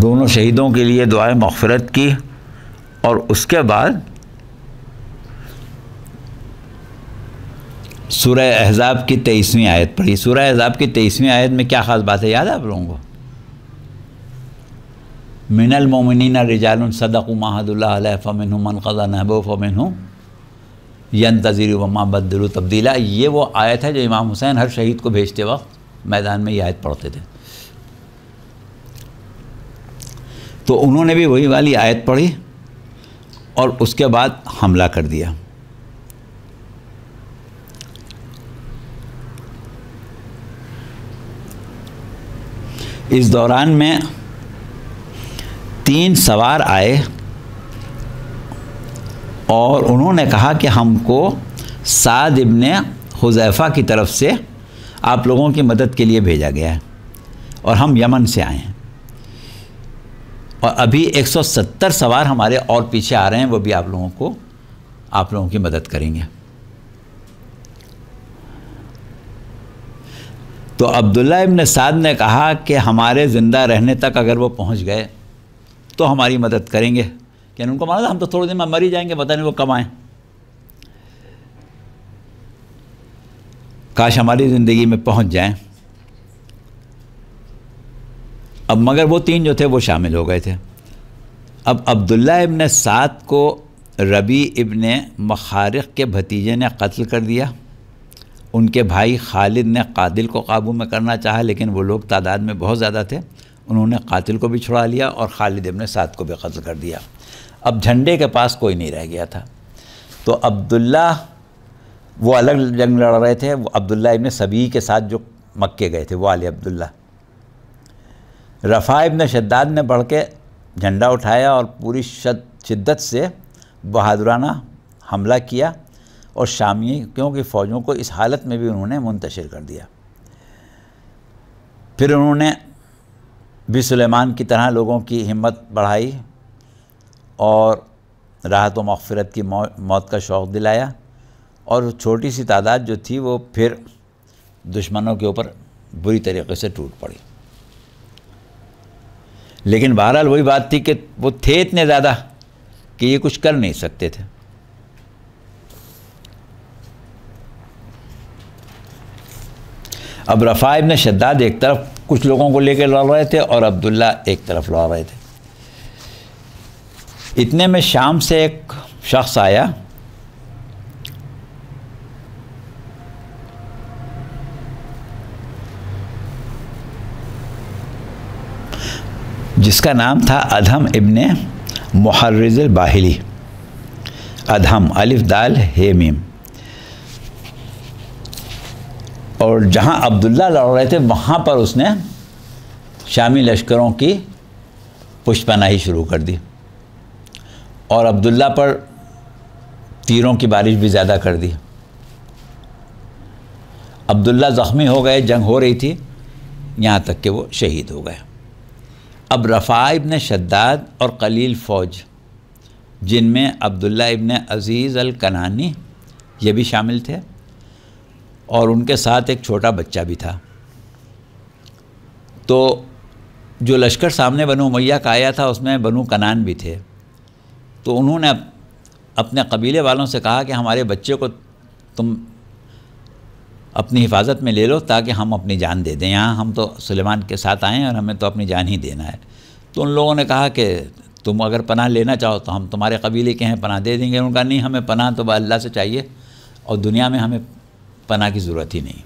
A: दोनों शहीदों के लिए दुआ मफरत की और उसके बाद सूर्य अहजाब की तेईसवीं आयत पढ़ी सूर्य अहजाब की तेईसवीं आयत में क्या ख़ास बात है याद है आप लोगों को मिनल मोमिन रिजाल सदक महदुल्ला फ़मिन मन ख़ज़ा नहबो फ़मिन यन तज़ीर वमा बदलू तब्दीला ये वो आयत है जो इमाम हुसैन हर शहीद को भेजते वक्त मैदान में ये आयत पढ़ते थे तो उन्होंने भी वही वाली आयत पढ़ी और उसके बाद हमला कर दिया इस दौरान में तीन सवार आए और उन्होंने कहा कि हमको साद इबन हुजैफ़ा की तरफ से आप लोगों की मदद के लिए भेजा गया है और हम यमन से आए हैं और अभी 170 सवार हमारे और पीछे आ रहे हैं वो भी आप लोगों को आप लोगों की मदद करेंगे तो अब्दुल्ला इबन साद ने कहा कि हमारे ज़िंदा रहने तक अगर वो पहुंच गए तो हमारी मदद करेंगे क्या उनको माना था हम तो थोड़े दिन में मर ही जाएंगे पता नहीं वो कब आएँ काश हमारी ज़िंदगी में पहुंच जाएं अब मगर वो तीन जो थे वो शामिल हो गए थे अब अब्दुल्ला इबन सात को रबी इबन मखारक के भतीजे ने कत्ल कर दिया उनके भाई खालिद ने कादिल को काबू में करना चाहा लेकिन वो लोग तादाद में बहुत ज़्यादा थे उन्होंने कातिल को भी छुड़ा लिया और खालिद इबन साद को भी कत्ल कर दिया अब झंडे के पास कोई नहीं रह गया था तो अब्दुल्ला वो अलग जंग लड़ रहे थे वो अब्दुल्ला इबन सभी के साथ जो मक्के गए थे वो आल अब्दुल्ला रफ़ा इबन शद्दाद ने बढ़ के झंडा उठाया और पूरी शिद्दत से बहादुराना हमला किया और शामी क्योंकि फ़ौजों को इस हालत में भी उन्होंने मुंतशिर कर दिया फिर उन्होंने भी सुलेमान की तरह लोगों की हिम्मत बढ़ाई और राहत व मगफरत की मौत का शौक़ दिलाया और छोटी सी तादाद जो थी वो फिर दुश्मनों के ऊपर बुरी तरीके से टूट पड़ी लेकिन बहरहाल वही बात थी कि वो थे इतने ज़्यादा कि ये कुछ कर नहीं सकते थे अब रफ़ा ने शद्दाद एक तरफ कुछ लोगों को लेकर लड़ रहे थे और अब्दुल्ला एक तरफ लड़ रहे थे इतने में शाम से एक शख्स आया जिसका नाम था अधम इब्ने मुहर्रज़ बाहिली अधम अलिफ दाल हेमीम और जहाँ अब्दुल्ला लड़ रहे थे वहाँ पर उसने शामी लश्करों की पुष्पनाही शुरू कर दी और अब्दुल्ला पर तीरों की बारिश भी ज़्यादा कर दी अब्दुल्ला ज़ख्मी हो गए जंग हो रही थी यहाँ तक कि वो शहीद हो गए अब रफ़ा इबन शद्दाद और कलील फ़ौज जिनमें अब्दुल्ला इबन अज़ीज़ अल कनानी ये भी शामिल थे और उनके साथ एक छोटा बच्चा भी था तो जो लश्कर सामने बनु मैया का आया था उसमें बनु कनान भी थे तो उन्होंने अपने कबीले वालों से कहा कि हमारे बच्चे को तुम अपनी हिफाजत में ले लो ताकि हम अपनी जान दे दें यहाँ हम तो सुलेमान के साथ आए हैं और हमें तो अपनी जान ही देना है तो उन लोगों ने कहा कि तुम अगर पनाह लेना चाहो तो हम तुम्हारे कबीले के हैं पनाह दे देंगे उनका नहीं हमें पनाह तो अल्लाह से चाहिए और दुनिया में हमें पना की ज़रूरत ही नहीं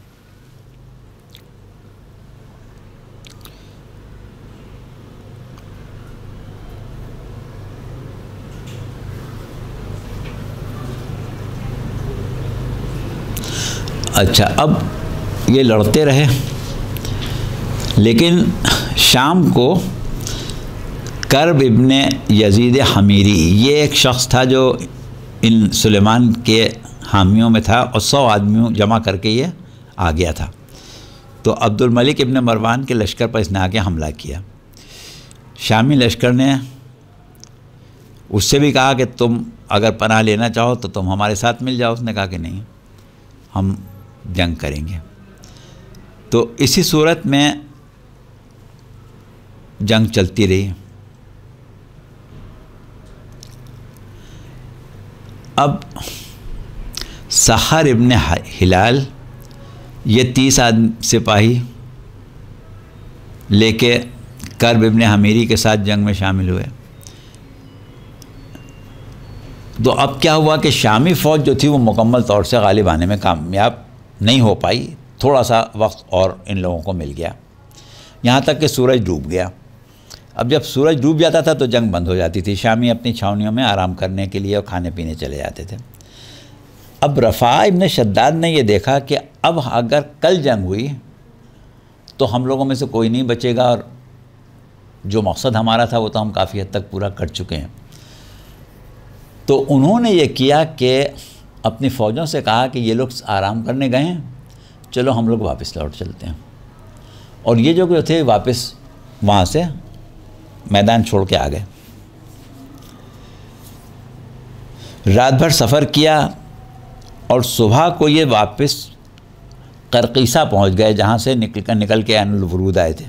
A: अच्छा अब ये लड़ते रहे लेकिन शाम को करब इब्ने यजीद हमीरी ये एक शख्स था जो इन सुलेमान के हामियों में था और सौ आदमियों जमा करके ये आ गया था तो अब्दुल मलिक इबन मरवान के लश्कर पर इसने आके हमला किया शामी लश्कर ने उससे भी कहा कि तुम अगर पनाह लेना चाहो तो तुम हमारे साथ मिल जाओ उसने कहा कि नहीं हम जंग करेंगे तो इसी सूरत में जंग चलती रही अब सहार इबन हिलाल ये तीस आदमी सिपाही लेके करब इब्ने हमीरी के साथ जंग में शामिल हुए तो अब क्या हुआ कि शामी फ़ौज जो थी वो मुकम्मल तौर से गालिब आने में कामयाब नहीं हो पाई थोड़ा सा वक्त और इन लोगों को मिल गया यहाँ तक कि सूरज डूब गया अब जब सूरज डूब जाता था तो जंग बंद हो जाती थी शामी अपनी छावनियों में आराम करने के लिए और खाने पीने चले जाते थे अब रफ़ा इबन शद्दाद ने यह देखा कि अब अगर कल जंग हुई तो हम लोगों में से कोई नहीं बचेगा और जो मकसद हमारा था वो तो हम काफ़ी हद तक पूरा कर चुके हैं तो उन्होंने ये किया कि अपनी फ़ौजों से कहा कि ये लोग आराम करने गए हैं चलो हम लोग वापस लौट चलते हैं और ये जो थे वापस वहाँ से मैदान छोड़ के आ गए रात भर सफ़र किया और सुबह को ये वापस करकीसा पहुंच गए जहाँ से निकल कर निकल के अनुलवरूद आए थे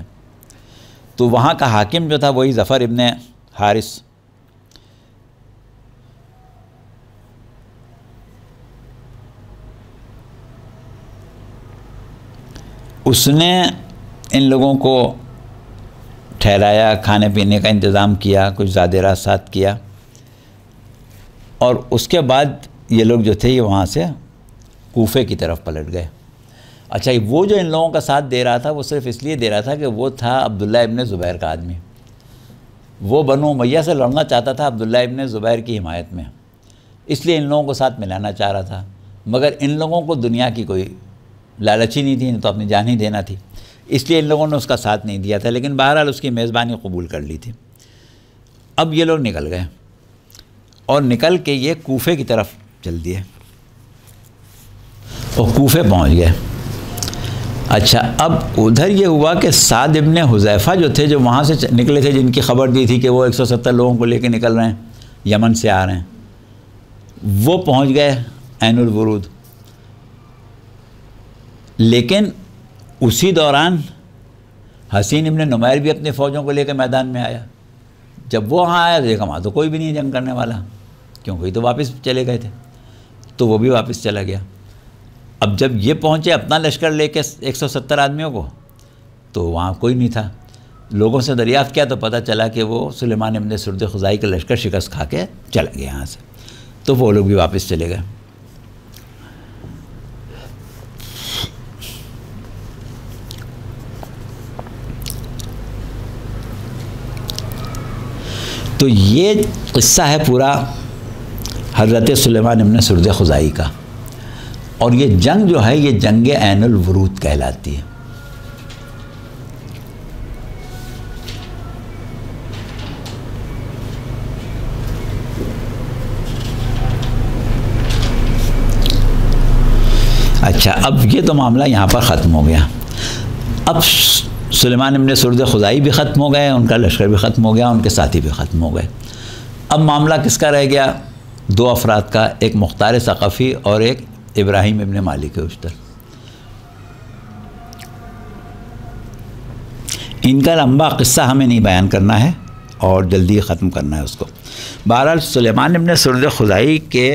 A: तो वहाँ का हाकिम जो था वही ज़फ़र इब्ने हारिस उसने इन लोगों को ठहराया खाने पीने का इंतज़ाम किया कुछ ज़्यादा साथ किया और उसके बाद ये लोग जो थे ये वहाँ से कोफे की तरफ पलट गए अच्छा वो जो इन लोगों का साथ दे रहा था वो सिर्फ इसलिए दे रहा था कि वो था अब्दुल्ला इबन ज़ुबैर का आदमी वो बनो मैया से लड़ना चाहता था अब्दुल्ला इबन ज़ुबैर की हिमायत में इसलिए इन लोगों को साथ मिलाना चाह रहा था मगर इन लोगों को दुनिया की कोई लालच ही नहीं थी तो अपनी जान ही देना थी इसलिए इन लोगों ने उसका साथ नहीं दिया था लेकिन बहरहाल उसकी मेज़बानी कबूल कर ली थी अब ये लोग निकल गए और निकल के ये कोफे की तरफ चल दिए और कोफे पहुंच गए अच्छा अब उधर ये हुआ कि साद इबन हुजैफ़ा जो थे जो वहाँ से निकले थे जिनकी खबर दी थी कि वो 170 लोगों को लेकर निकल रहे हैं यमन से आ रहे हैं वो पहुँच गए ऐनवरूद लेकिन उसी दौरान हसीन इबन नुमैर भी अपने फ़ौजों को लेकर मैदान में आया जब वो वहाँ आया तो देखा वहाँ तो कोई भी नहीं जंग करने वाला क्योंकि तो वापस चले गए थे तो वो भी वापस चला गया अब जब ये पहुँचे अपना लश्कर लेके 170 आदमियों को तो वहाँ कोई नहीं था लोगों से दरियाफ़्त किया तो पता चला कि वो सुलेमान अमन सुरद खुजाई का लश्कर शिकस्त खा के चला गया यहाँ से तो वो लोग भी वापस चले गए तो ये किस्सा है पूरा हज़रत सलेमान इमन सुरज खुजाई का और ये जंग जो है ये जंग वरूद कहलाती है अच्छा अब ये तो मामला यहाँ पर ख़त्म हो गया अब सुलेमान इमन सुरद खुदाई भी ख़त्म हो गए उनका लश्कर भी ख़त्म हो गया उनके साथी भी ख़त्म हो गए अब मामला किसका रह गया दो अफराद का एक मुख्तार सकाफ़ी और एक इब्राहिम इबन मालिक है उस तरह इनका लंबा किस्सा हमें नहीं बयान करना है और जल्दी ख़त्म करना है उसको बहरहाल सुलेमान इबन सुरद खुदाई के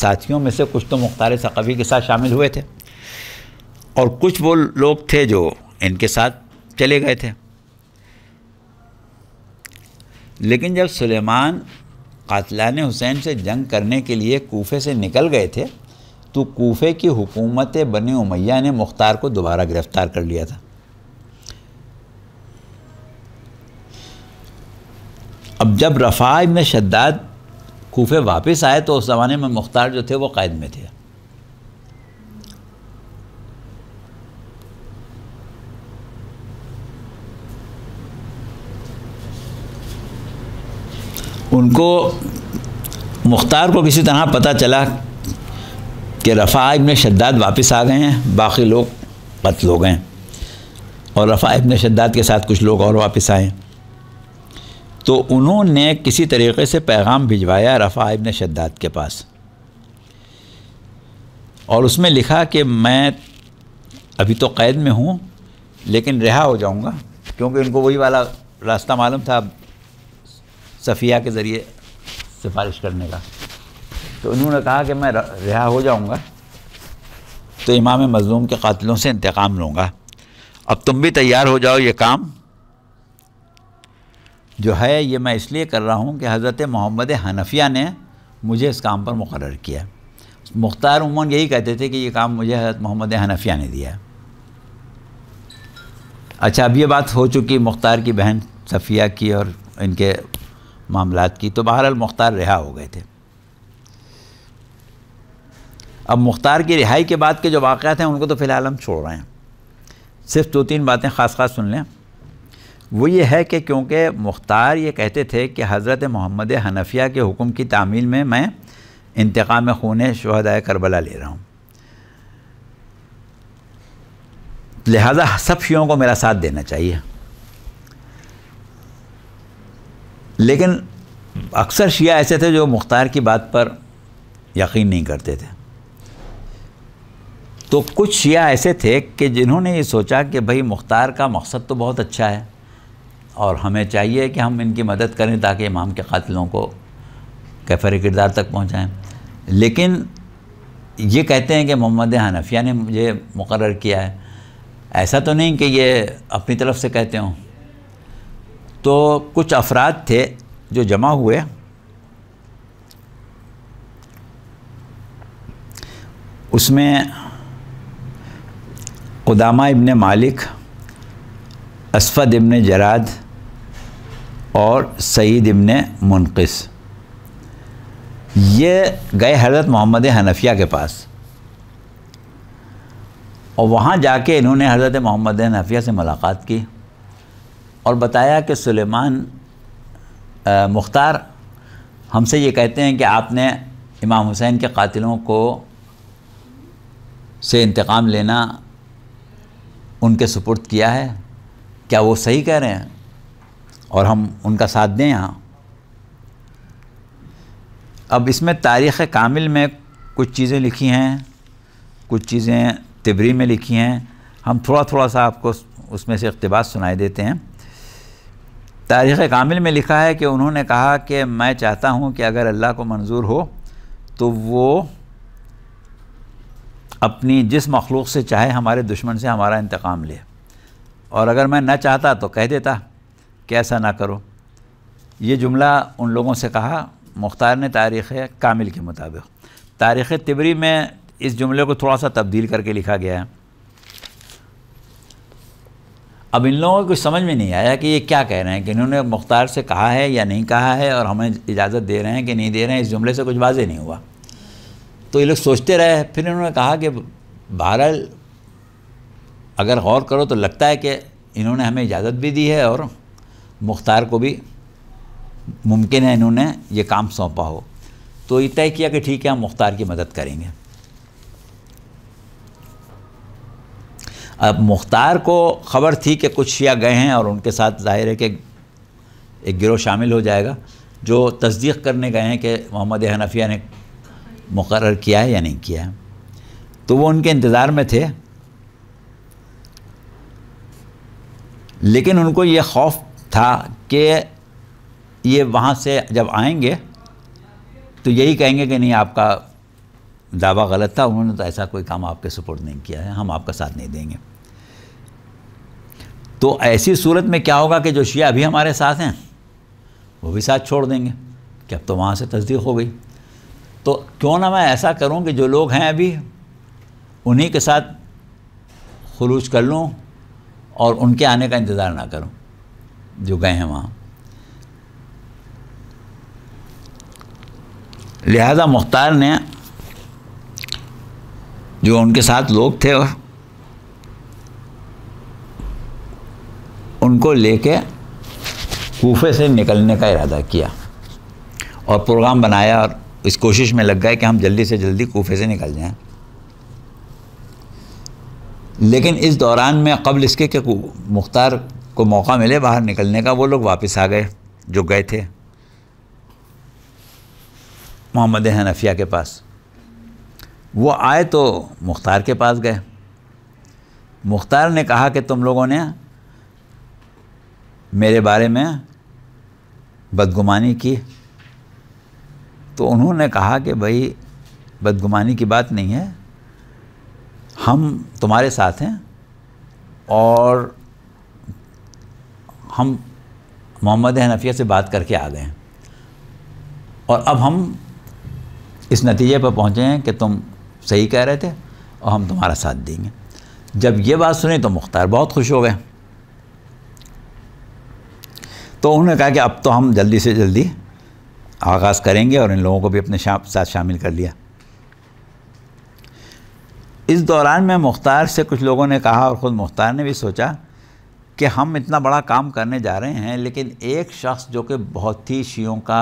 A: साथियों में से कुछ तो मुख्तार सकाफ़ी के साथ शामिल हुए थे और कुछ वो लोग थे जो इनके साथ चले गए थे लेकिन जब सुलेमान कातलान हुसैन से जंग करने के लिए कोफे से निकल गए थे तो कोफे की हुकूमत बनी उमैया ने मुख्तार को दोबारा गिरफ़्तार कर लिया था अब जब रफ़ा इबन शद्दाद कोफे वापस आए तो उस ज़माने में मुख्तार जो थे वो क़ैद में थे उनको मुख्तार को किसी तरह पता चला कि रफ़ा इबन शद्दाद वापस आ गए हैं बाकी लोग कत्ल हो गए और रफ़ा इबन शद्दाद के साथ कुछ लोग और वापस आए तो उन्होंने किसी तरीके से पैगाम भिजवाया रफ़ा इबन शद्दाद के पास और उसमें लिखा कि मैं अभी तो कैद में हूँ लेकिन रिहा हो जाऊँगा क्योंकि उनको वही वाला रास्ता मालूम था सफ़िया के ज़रिए सिफारिश करने का तो उन्होंने कहा कि मैं रिहा हो जाऊँगा तो इमाम मज़लूम के कातिलों से इंतकाम लूँगा अब तुम भी तैयार हो जाओ ये काम जो है ये मैं इसलिए कर रहा हूँ कि हज़रत मोहम्मद हनफिया ने मुझे इस काम पर मुकर किया मुख्तार उमन यही कहते थे कि ये काम मुझे हज़रत मोहम्मद हनफिया ने दिया अच्छा अब ये बात हो चुकी मुख्तार की बहन सफ़िया की और इनके मामला की तो बहरहाल मुख्तार रिहा हो गए थे अब मुख्तार की रिहाई के बाद के जो वाक़ हैं उनको तो फ़िलहाल हम छोड़ रहे हैं सिर्फ दो तीन बातें ख़ास ख़ास सुन लें वो ये है कि क्योंकि मुख्तार ये कहते थे कि हज़रत मोहम्मद हनफिया के हुक्म की तामील में मैं इंतकाम खून शहदाय करबला ले रहा हूँ लिहाजा सब शियों को मेरा साथ देना चाहिए लेकिन अक्सर शिया ऐसे थे जो मुख्तार की बात पर यकीन नहीं करते थे तो कुछ शिया ऐसे थे कि जिन्होंने ये सोचा कि भाई मुख्तार का मकसद तो बहुत अच्छा है और हमें चाहिए कि हम इनकी मदद करें ताकि इमाम के कातिलों को कैफर किरदार तक पहुँचाएँ लेकिन ये कहते हैं कि मोहम्मद हनफिया ने मुझे मुकर किया है ऐसा तो नहीं कि ये अपनी तरफ से कहते हों तो कुछ अफराद थे जो जमा हुए उसमें उदामा इबन मालिक असफ़द इबन जराद और सईद इबन मुनकस ये गए हज़रत मोहम्मद हनफिया के पास और वहाँ जाके इन्होंने हज़रत मोहम्मद हनफिया से मुलाकात की और बताया कि सुलेमान मुख्तार हमसे ये कहते हैं कि आपने इमाम हुसैन के कातिलों को से इंतकाम लेना उनके सुपुर्द किया है क्या वो सही कह रहे हैं और हम उनका साथ दें यहाँ अब इसमें तारीख़ कामिल में कुछ चीज़ें लिखी हैं कुछ चीज़ें तिबरी में लिखी हैं हम थोड़ा थोड़ा सा आपको उसमें से इकतबास सुनाई देते हैं तारीख़ कामिल में लिखा है कि उन्होंने कहा कि मैं चाहता हूँ कि अगर अल्लाह को मंजूर हो तो वो अपनी जिस मखलूक से चाहे हमारे दुश्मन से हमारा इंतकाम ले और अगर मैं ना चाहता तो कह देता कि ऐसा ना करो ये जुमला उन लोगों से कहा मुख्तार ने तारीख़ कामिल के मुताबिक तारीख़ तिबरी में इस जुमले को थोड़ा सा तब्दील करके लिखा गया है अब इन लोगों को समझ में नहीं आया कि ये क्या कह रहे हैं कि इन्होंने मुख्तार से कहा है या नहीं कहा है और हमें इजाज़त दे रहे हैं कि नहीं दे रहे हैं इस जुमले से कुछ वाजे नहीं हुआ तो ये लोग सोचते रहे फिर इन्होंने कहा कि बहरहाल अगर गौर करो तो लगता है कि इन्होंने हमें इजाज़त भी दी है और मुख्तार को भी मुमकिन है इन्होंने ये काम सौंपा हो तो ये तय किया कि ठीक है हम मुख्तार की मदद करेंगे अब मुख्तार को खबर थी कि कुछ शिया गए हैं और उनके साथ जाहिर है कि एक गिरोह शामिल हो जाएगा जो तस्दीक करने गए हैं कि मोहम्मद हनफिया ने मुकर किया है या नहीं किया है तो वो उनके इंतज़ार में थे लेकिन उनको ये खौफ था कि ये वहाँ से जब आएंगे तो यही कहेंगे कि नहीं आपका दावा गलत था उन्होंने तो ऐसा कोई काम आपके सपोर्ट नहीं किया है हम आपका साथ नहीं देंगे तो ऐसी सूरत में क्या होगा कि जो शिया अभी हमारे साथ हैं वो भी साथ छोड़ देंगे कि अब तो वहाँ से तस्दीक हो गई तो क्यों ना मैं ऐसा करूँ कि जो लोग हैं अभी उन्हीं के साथ खलूस कर लूँ और उनके आने का इंतज़ार ना करूँ जो गए हैं वहाँ लिहाजा मुख्तार ने जो उनके साथ लोग थे उनको लेके कोफे से निकलने का इरादा किया और प्रोग्राम बनाया और इस कोशिश में लग गए कि हम जल्दी से जल्दी कोफे से निकल जाएं लेकिन इस दौरान में कबल इसके कि मुख्तार को मौका मिले बाहर निकलने का वो लोग वापस आ गए जो गए थे मोहम्मद हनफिया के पास वो आए तो मुख्तार के पास गए मुख्तार ने कहा कि तुम लोगों ने मेरे बारे में बदगुमानी की तो उन्होंने कहा कि भाई बदगुमानी की बात नहीं है हम तुम्हारे साथ हैं और हम मोहम्मद हनफिया से बात करके आ गए हैं और अब हम इस नतीजे पर पहुँचे हैं कि तुम सही कह रहे थे और हम तुम्हारा साथ देंगे जब ये बात सुनी तो मुख्तार बहुत खुश हो गए तो उन्होंने कहा कि अब तो हम जल्दी से जल्दी आगाज़ करेंगे और इन लोगों को भी अपने साथ शामिल कर लिया इस दौरान में मुख्तार से कुछ लोगों ने कहा और ख़ुद मुख्तार ने भी सोचा कि हम इतना बड़ा काम करने जा रहे हैं लेकिन एक शख्स जो कि बहुत ही शीयों का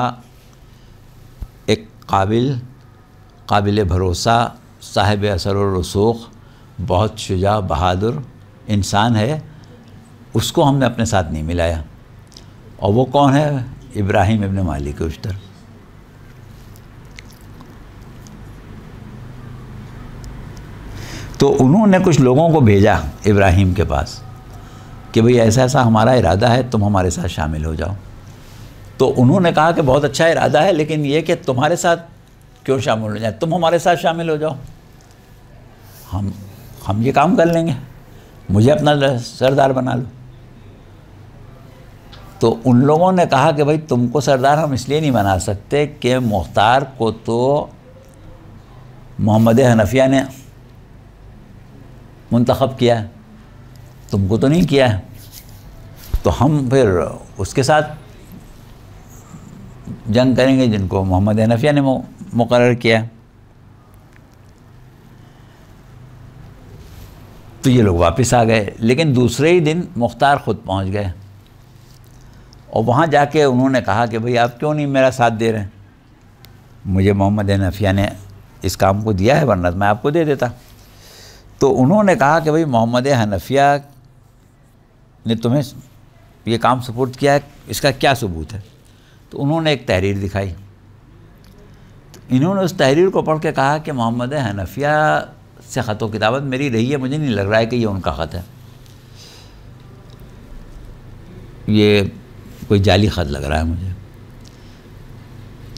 A: एक काबिल काबिल भरोसा साहिब असर रसूख बहुत शुजा बहादुर इंसान है उसको हमने अपने साथ नहीं मिलाया और वो कौन है इब्राहिम इबन मालिक उस तरफ तो उन्होंने कुछ लोगों को भेजा इब्राहिम के पास कि भाई ऐसा ऐसा हमारा इरादा है तुम हमारे साथ शामिल हो जाओ तो उन्होंने कहा कि बहुत अच्छा इरादा है लेकिन ये कि तुम्हारे साथ क्यों शामिल हो जाए तुम हमारे साथ शामिल हो जाओ हम हम ये काम कर लेंगे मुझे अपना सरदार बना लो तो उन लोगों ने कहा कि भाई तुमको सरदार हम इसलिए नहीं बना सकते कि मुख्तार को तो मोहम्मद हनफिया ने मंतखब किया है तुमको तो नहीं किया है तो हम फिर उसके साथ जंग करेंगे जिनको मोहम्मद हनफिया ने मुकर किया तो ये लोग वापस आ गए लेकिन दूसरे ही दिन मुख्तार ख़ुद पहुंच गए और वहाँ जाके उन्होंने कहा कि भाई आप क्यों नहीं मेरा साथ दे रहे हैं मुझे मोहम्मद नफिया ने इस काम को दिया है वरना मैं आपको दे देता तो उन्होंने कहा कि भाई मोहम्मद हनफिया ने तुम्हें ये काम सपोर्ट किया है इसका क्या सबूत है तो उन्होंने एक तहरीर दिखाई तो इन्होंने उस तहरीर को पढ़ के कहा कि मोहम्मद हनफिया से ख़त किताबत मेरी रही है मुझे नहीं लग रहा है कि ये उनका ख़त है ये कोई जाली ख़त लग रहा है मुझे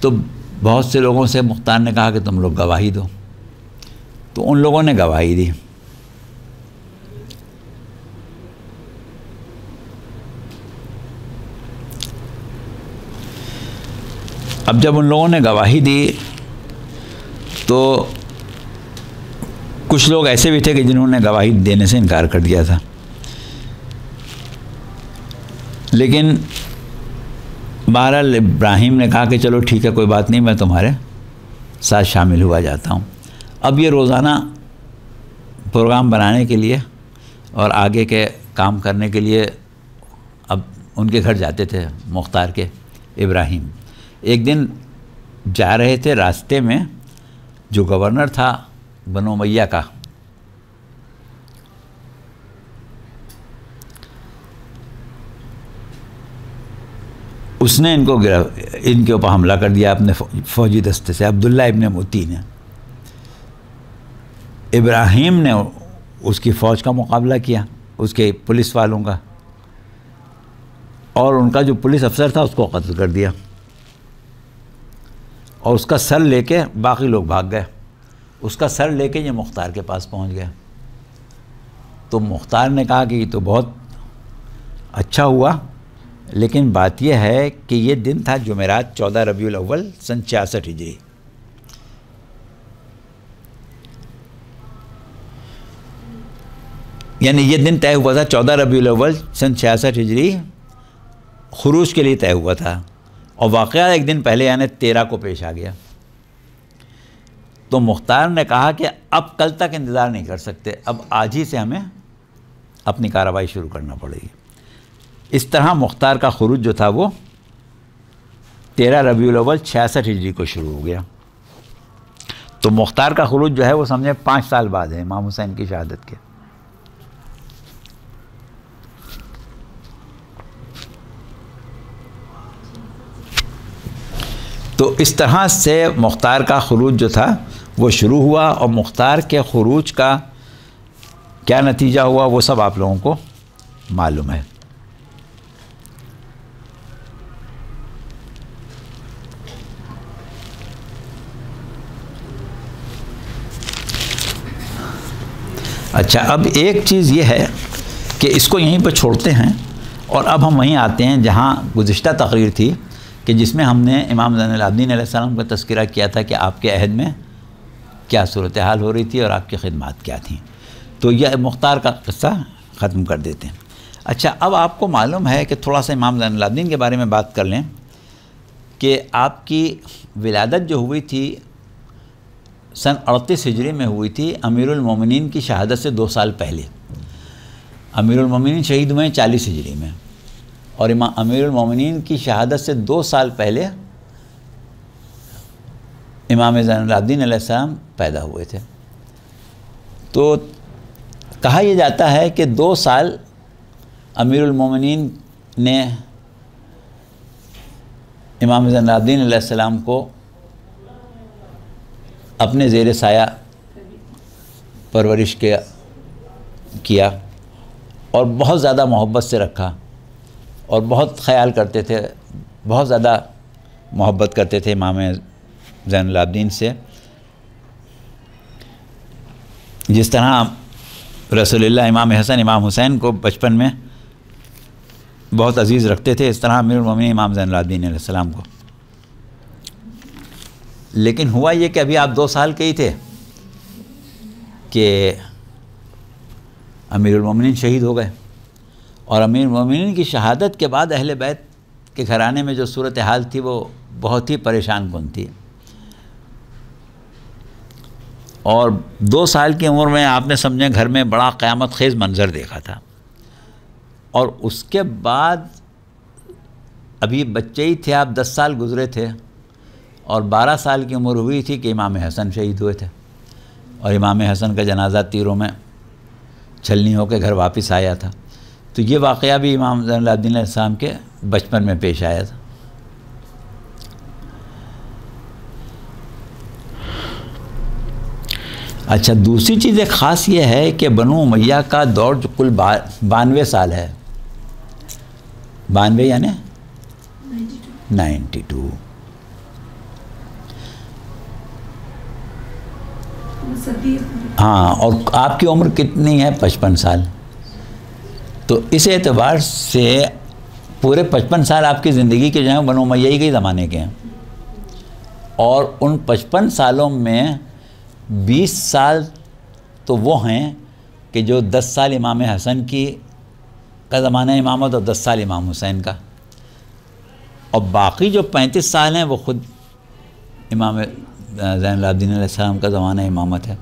A: तो बहुत से लोगों से मुख्तार ने कहा कि तुम लोग गवाही दो तो उन लोगों ने गवाही दी अब जब उन लोगों ने गवाही दी तो कुछ लोग ऐसे भी थे कि जिन्होंने गवाही देने से इनकार कर दिया था लेकिन बहरहाल इब्राहिम ने कहा कि चलो ठीक है कोई बात नहीं मैं तुम्हारे साथ शामिल हुआ जाता हूँ अब ये रोज़ाना प्रोग्राम बनाने के लिए और आगे के काम करने के लिए अब उनके घर जाते थे मुख्तार के इब्राहिम एक दिन जा रहे थे रास्ते में जो गवर्नर था बनो मैया का उसने इनको इनके ऊपर हमला कर दिया अपने फौजी दस्ते से अब्दुल्ला इबन मोती ने इब्राहिम ने उसकी फ़ौज का मुकाबला किया उसके पुलिस वालों का और उनका जो पुलिस अफसर था उसको कत्ल कर दिया और उसका सर लेके बाकी लोग भाग गए उसका सर लेके ये मुख्तार के पास पहुंच गया तो मुख्तार ने कहा कि तो बहुत अच्छा हुआ लेकिन बात यह है कि ये दिन था जुमेरात चौदह रबी अव्वल सन छियासठ हिजरी यानी ये दिन तय हुआ था चौदह रबी अव्वल सन छियासठ हिजरी खरूज के लिए तय हुआ था और वाक़ एक दिन पहले यानी तेरह को पेश आ गया तो मुख्तार ने कहा कि अब कल तक इंतज़ार नहीं कर सकते अब आज ही से हमें अपनी कार्रवाई शुरू करना पड़ेगी इस तरह मुख्तार का खरूज जो था वो तेरह रबी अलवल छियासठ हिजरी को शुरू हो गया तो मुख्तार का खरूज जो है वो समझे पाँच साल बाद है इमाम हुसैन की शहादत के तो इस तरह से मुख्तार का खरूज जो था वो शुरू हुआ और मुख्तार के खरूज का क्या नतीजा हुआ वो सब आप लोगों को मालूम है अच्छा अब एक चीज़ ये है कि इसको यहीं पर छोड़ते हैं और अब हम वहीं आते हैं जहाँ गुज्त तकरीर थी कि जिसमें हमने इमाम जैनदीन सलाम का तस्करा किया था कि आपके अहद में क्या सूरत हाल हो रही थी और आपकी खदमात क्या थी तो यह मुख्तार का कस्सा ख़त्म कर देते हैं अच्छा अब आपको मालूम है कि थोड़ा सा इमाम जैनदीन के बारे में बात कर लें कि आपकी विलादत जो हुई थी सन अड़तीस हिजरी में हुई थी अमीरुल अमीरमिन की शहादत से दो साल पहले अमीरुल अमीरमिन शहीद हुए चालीस हिजरी में और इमाम अमीरुल अमीरमिन की शहादत से दो साल पहले इमाम जैनलाब्दीन आसम पैदा हुए थे तो कहा यह जाता है कि दो साल अमीरुल अमीरमिन ने इमाम जैनलाब्दीन आसम को अपने ज़ेर साया परवरिश किया और बहुत ज़्यादा मोहब्बत से रखा और बहुत ख्याल करते थे बहुत ज़्यादा मोहब्बत करते थे इमाम जैनलाब्दीन से जिस तरह रसोल्ला इमाम हसन इमाम हुसैन को बचपन में बहुत अजीज़ रखते थे इस तरह अमीर ममी इमाम सलाम को लेकिन हुआ ये कि अभी आप दो साल के ही थे कि अमीर उमिन शहीद हो गए और अमीर उमिन की शहादत के बाद अहल बैत के घराने में जो सूरत हाल थी वो बहुत ही परेशान कन थी और दो साल की उम्र में आपने समझे घर में बड़ा क़्यामत खेज़ मंज़र देखा था और उसके बाद अभी बच्चे ही थे आप दस साल गुज़रे थे और 12 साल की उम्र हुई थी कि इमाम हसन शहीद हुए थे और इमाम हसन का जनाजा तीरों में छलनी होकर घर वापस आया था तो ये वाक़ भी इमाम जैनलाद्दीन के बचपन में पेश आया था अच्छा दूसरी चीज़ एक ख़ास ये है कि बनु मैया का दौर जो कुल बा, बानवे साल है बानवे यानी नाइन्टी टू हाँ और आपकी उम्र कितनी है पचपन साल तो इस एतबार से पूरे पचपन साल आपकी ज़िंदगी के जो हैं बनोमैया के ज़माने के हैं और उन पचपन सालों में बीस साल तो वो हैं कि जो दस साल इमाम हसन की का ज़माना इमामत और दस साल इमाम हुसैन का और बाकी जो पैंतीस साल हैं वो ख़ुद इमाम जैन सलाम का ज़माना इमामत है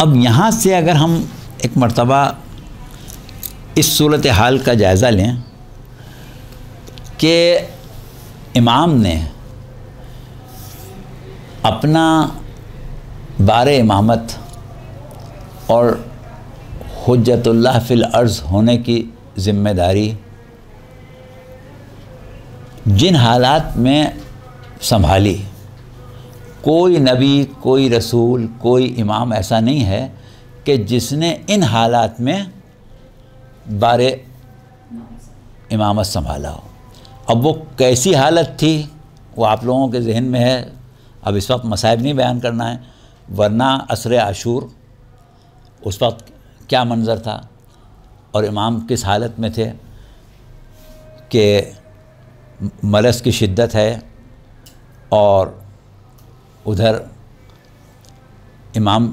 A: अब यहाँ से अगर हम एक मरतबा इस सूरत हाल का जायज़ा लें कि इमाम ने अपना बार इमामत और हजतल्ला फ़िल अर्ज़ होने की ज़िम्मेदारी जिन हालात में संभाली कोई नबी कोई रसूल कोई इमाम ऐसा नहीं है कि जिसने इन हालात में बार इमामत संभाला हो अब वो कैसी हालत थी वो आप लोगों के जहन में है अब इस वक्त मसाइब नहीं बयान करना है वरना असर आशूर उस वक्त क्या मंज़र था और इमाम किस हालत में थे कि मलस की शिद्दत है और उधर इमाम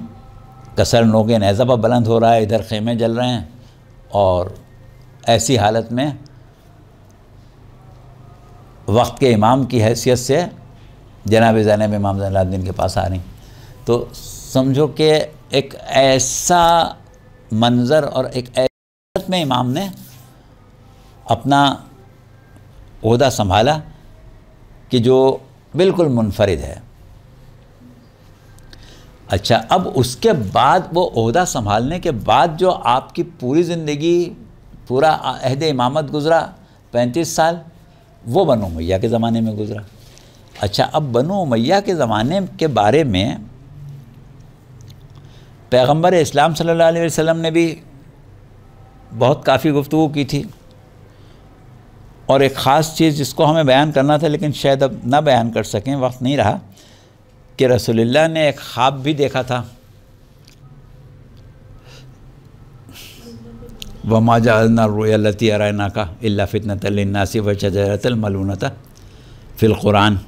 A: कसर नोगे नज़ब बुलंद हो रहा है इधर खेमे जल रहे हैं और ऐसी हालत में वक्त के इमाम की हैसियत से जनाब जैनब इमाम जैनदीन के पास आ रही तो समझो कि एक ऐसा मंज़र और एक ऐसी में इमाम ने अपना अहदा संभाला कि जो बिल्कुल मुनफरद है अच्छा अब उसके बाद वो अहदा संभालने के बाद जो आपकी पूरी ज़िंदगी पूरा अहद इमामत गुज़रा पैंतीस साल वो बनो मैया के ज़माने में गुज़रा अच्छा अब बनो मैया के ज़माने के बारे में पैगंबर इस्लाम सल्लल्लाहु अलैहि वसल्लम ने भी बहुत काफ़ी गुफ्तु की थी और एक ख़ास चीज़ जिसको हमें बयान करना था लेकिन शायद अब ना बयान कर सकें वक्त नहीं रहा कि रसोल्ला ने एक ख्वाब भी देखा था व माजा अलना रोयलती का अल्ला फितना तलनासी व शजरतलमलूनता फ़िलकुरान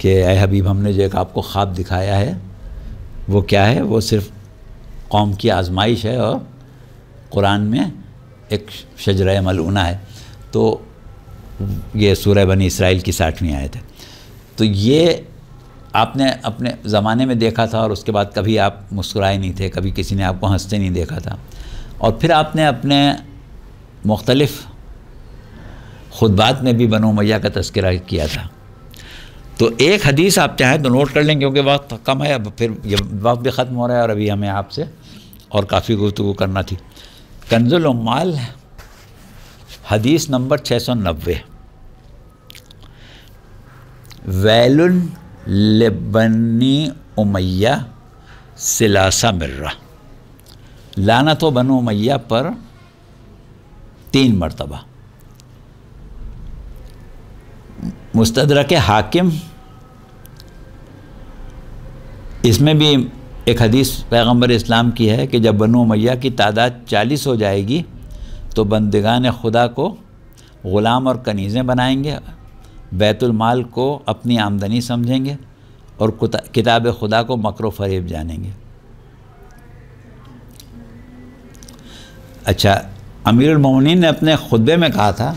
A: के अय हबीब हमने जो एक आपको ख्वाब दिखाया है वो क्या है वो सिर्फ़ कौम की आजमाइश है और कुरान में एक शजर मलूना है तो ये सूर्य बनी इसराइल की साठवीं आयत है तो ये आपने अपने ज़माने में देखा था और उसके बाद कभी आप मुस्कुराए नहीं थे कभी किसी ने आपको हंसते नहीं देखा था और फिर आपने अपने मुख्तलफ़ खुदबात में भी बनो मैया का तस्करा किया था तो एक हदीस आप चाहें तो नोट कर लें क्योंकि वक्त कम है अब फिर ये वक्त भी ख़त्म हो रहा है और अभी हमें आपसे और काफ़ी गुफ्तु करना थी कंजुल माल हदीस नंबर 690 वैलुन लेबनी उमैया सिलासा मिर्रा लाना तो बनो उमैया पर तीन मरतबा मुस्तदर के हाकिम इसमें भी एक हदीस पैगंबर इस्लाम की है कि जब बनो मैया की तादाद चालीस हो जाएगी तो बंदगान खुदा को ग़ुलाम और कनीज़ें बनाएंगे बैतुलमाल को अपनी आमदनी समझेंगे और किताब खुदा को मकर फरीब जानेंगे अच्छा अमीरमिन ने अपने खुतबे में कहा था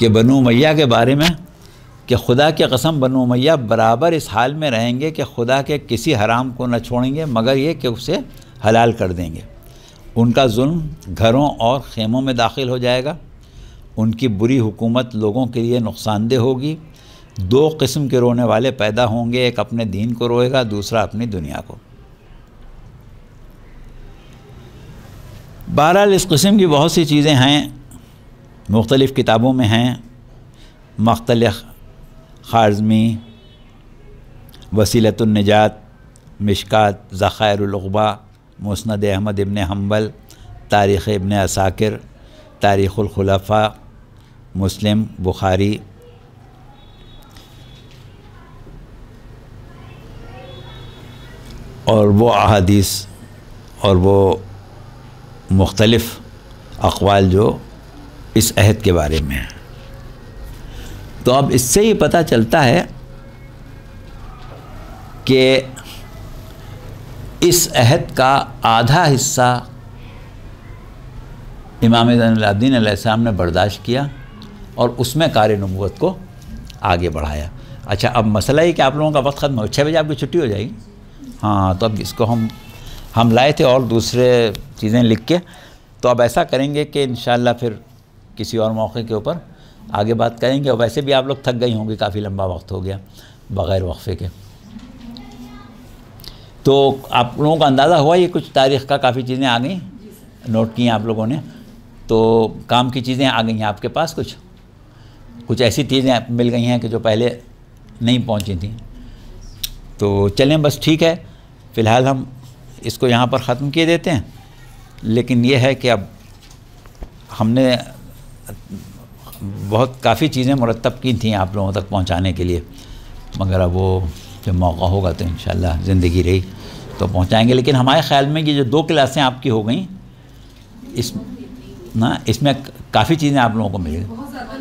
A: कि बनु मैया के बारे में कि खुदा की कसम बनु मैया बराबर इस हाल में रहेंगे कि खुदा के किसी हराम को न छोड़ेंगे मगर ये कि उसे हलाल कर देंगे उनका जुल्म घरों और खेमों में दाखिल हो जाएगा उनकी बुरी हुकूमत लोगों के लिए नुकसानदेह होगी दो किस्म के रोने वाले पैदा होंगे एक अपने दीन को रोएगा दूसरा अपनी दुनिया को बहरहाल इस किस्म की बहुत सी चीज़ें हैं मुख्तलिफ़ किताबों में हैं मख्तल खारजमी वसीलतुलनजात मिशकात ज़ख़ायरगबा मुस्ंद अहमद इबन हम्बल तारीख़ इबन असाकिर तारीख़ुलखलफा मुस्लिम बुखारी और वो अदीस और वो मुख्तलफ़ अकवाल जो इस अहद के बारे में हैं तो अब इससे ही पता चलता है कि इस अहद का आधा हिस्सा इमाम जैनलाद्दीन ने बर्दाश्त किया और उसमें कार्य नबूत को आगे बढ़ाया अच्छा अब मसला ये कि आप लोगों का वक्त ख़त्म हो छः बजे आपकी छुट्टी हो जाएगी हाँ तो अब इसको हम हम लाए थे और दूसरे चीज़ें लिख के तो अब ऐसा करेंगे कि इन फिर किसी और मौके के ऊपर आगे बात करेंगे और वैसे भी आप लोग थक गई होंगी काफ़ी लंबा वक्त हो गया बग़ैर वक्फ़े के तो आप लोगों का अंदाज़ा हुआ ये कुछ तारीख का काफ़ी चीज़ें आ गई नोट की आप लोगों ने तो काम की चीज़ें आ गई हैं आपके पास कुछ कुछ ऐसी चीज़ें मिल गई हैं कि जो पहले नहीं पहुंची थी तो चलें बस ठीक है फ़िलहाल हम इसको यहाँ पर ख़त्म किए देते हैं लेकिन यह है कि अब हमने बहुत काफ़ी चीज़ें मुरतब की थी आप लोगों तक पहुँचाने के लिए मगर अब वो जब मौका होगा तो इन ज़िंदगी रही तो पहुंचाएंगे लेकिन हमारे ख्याल में ये जो दो क्लासें आपकी हो गई इस ना इसमें काफ़ी चीज़ें आप लोगों को मिलेगी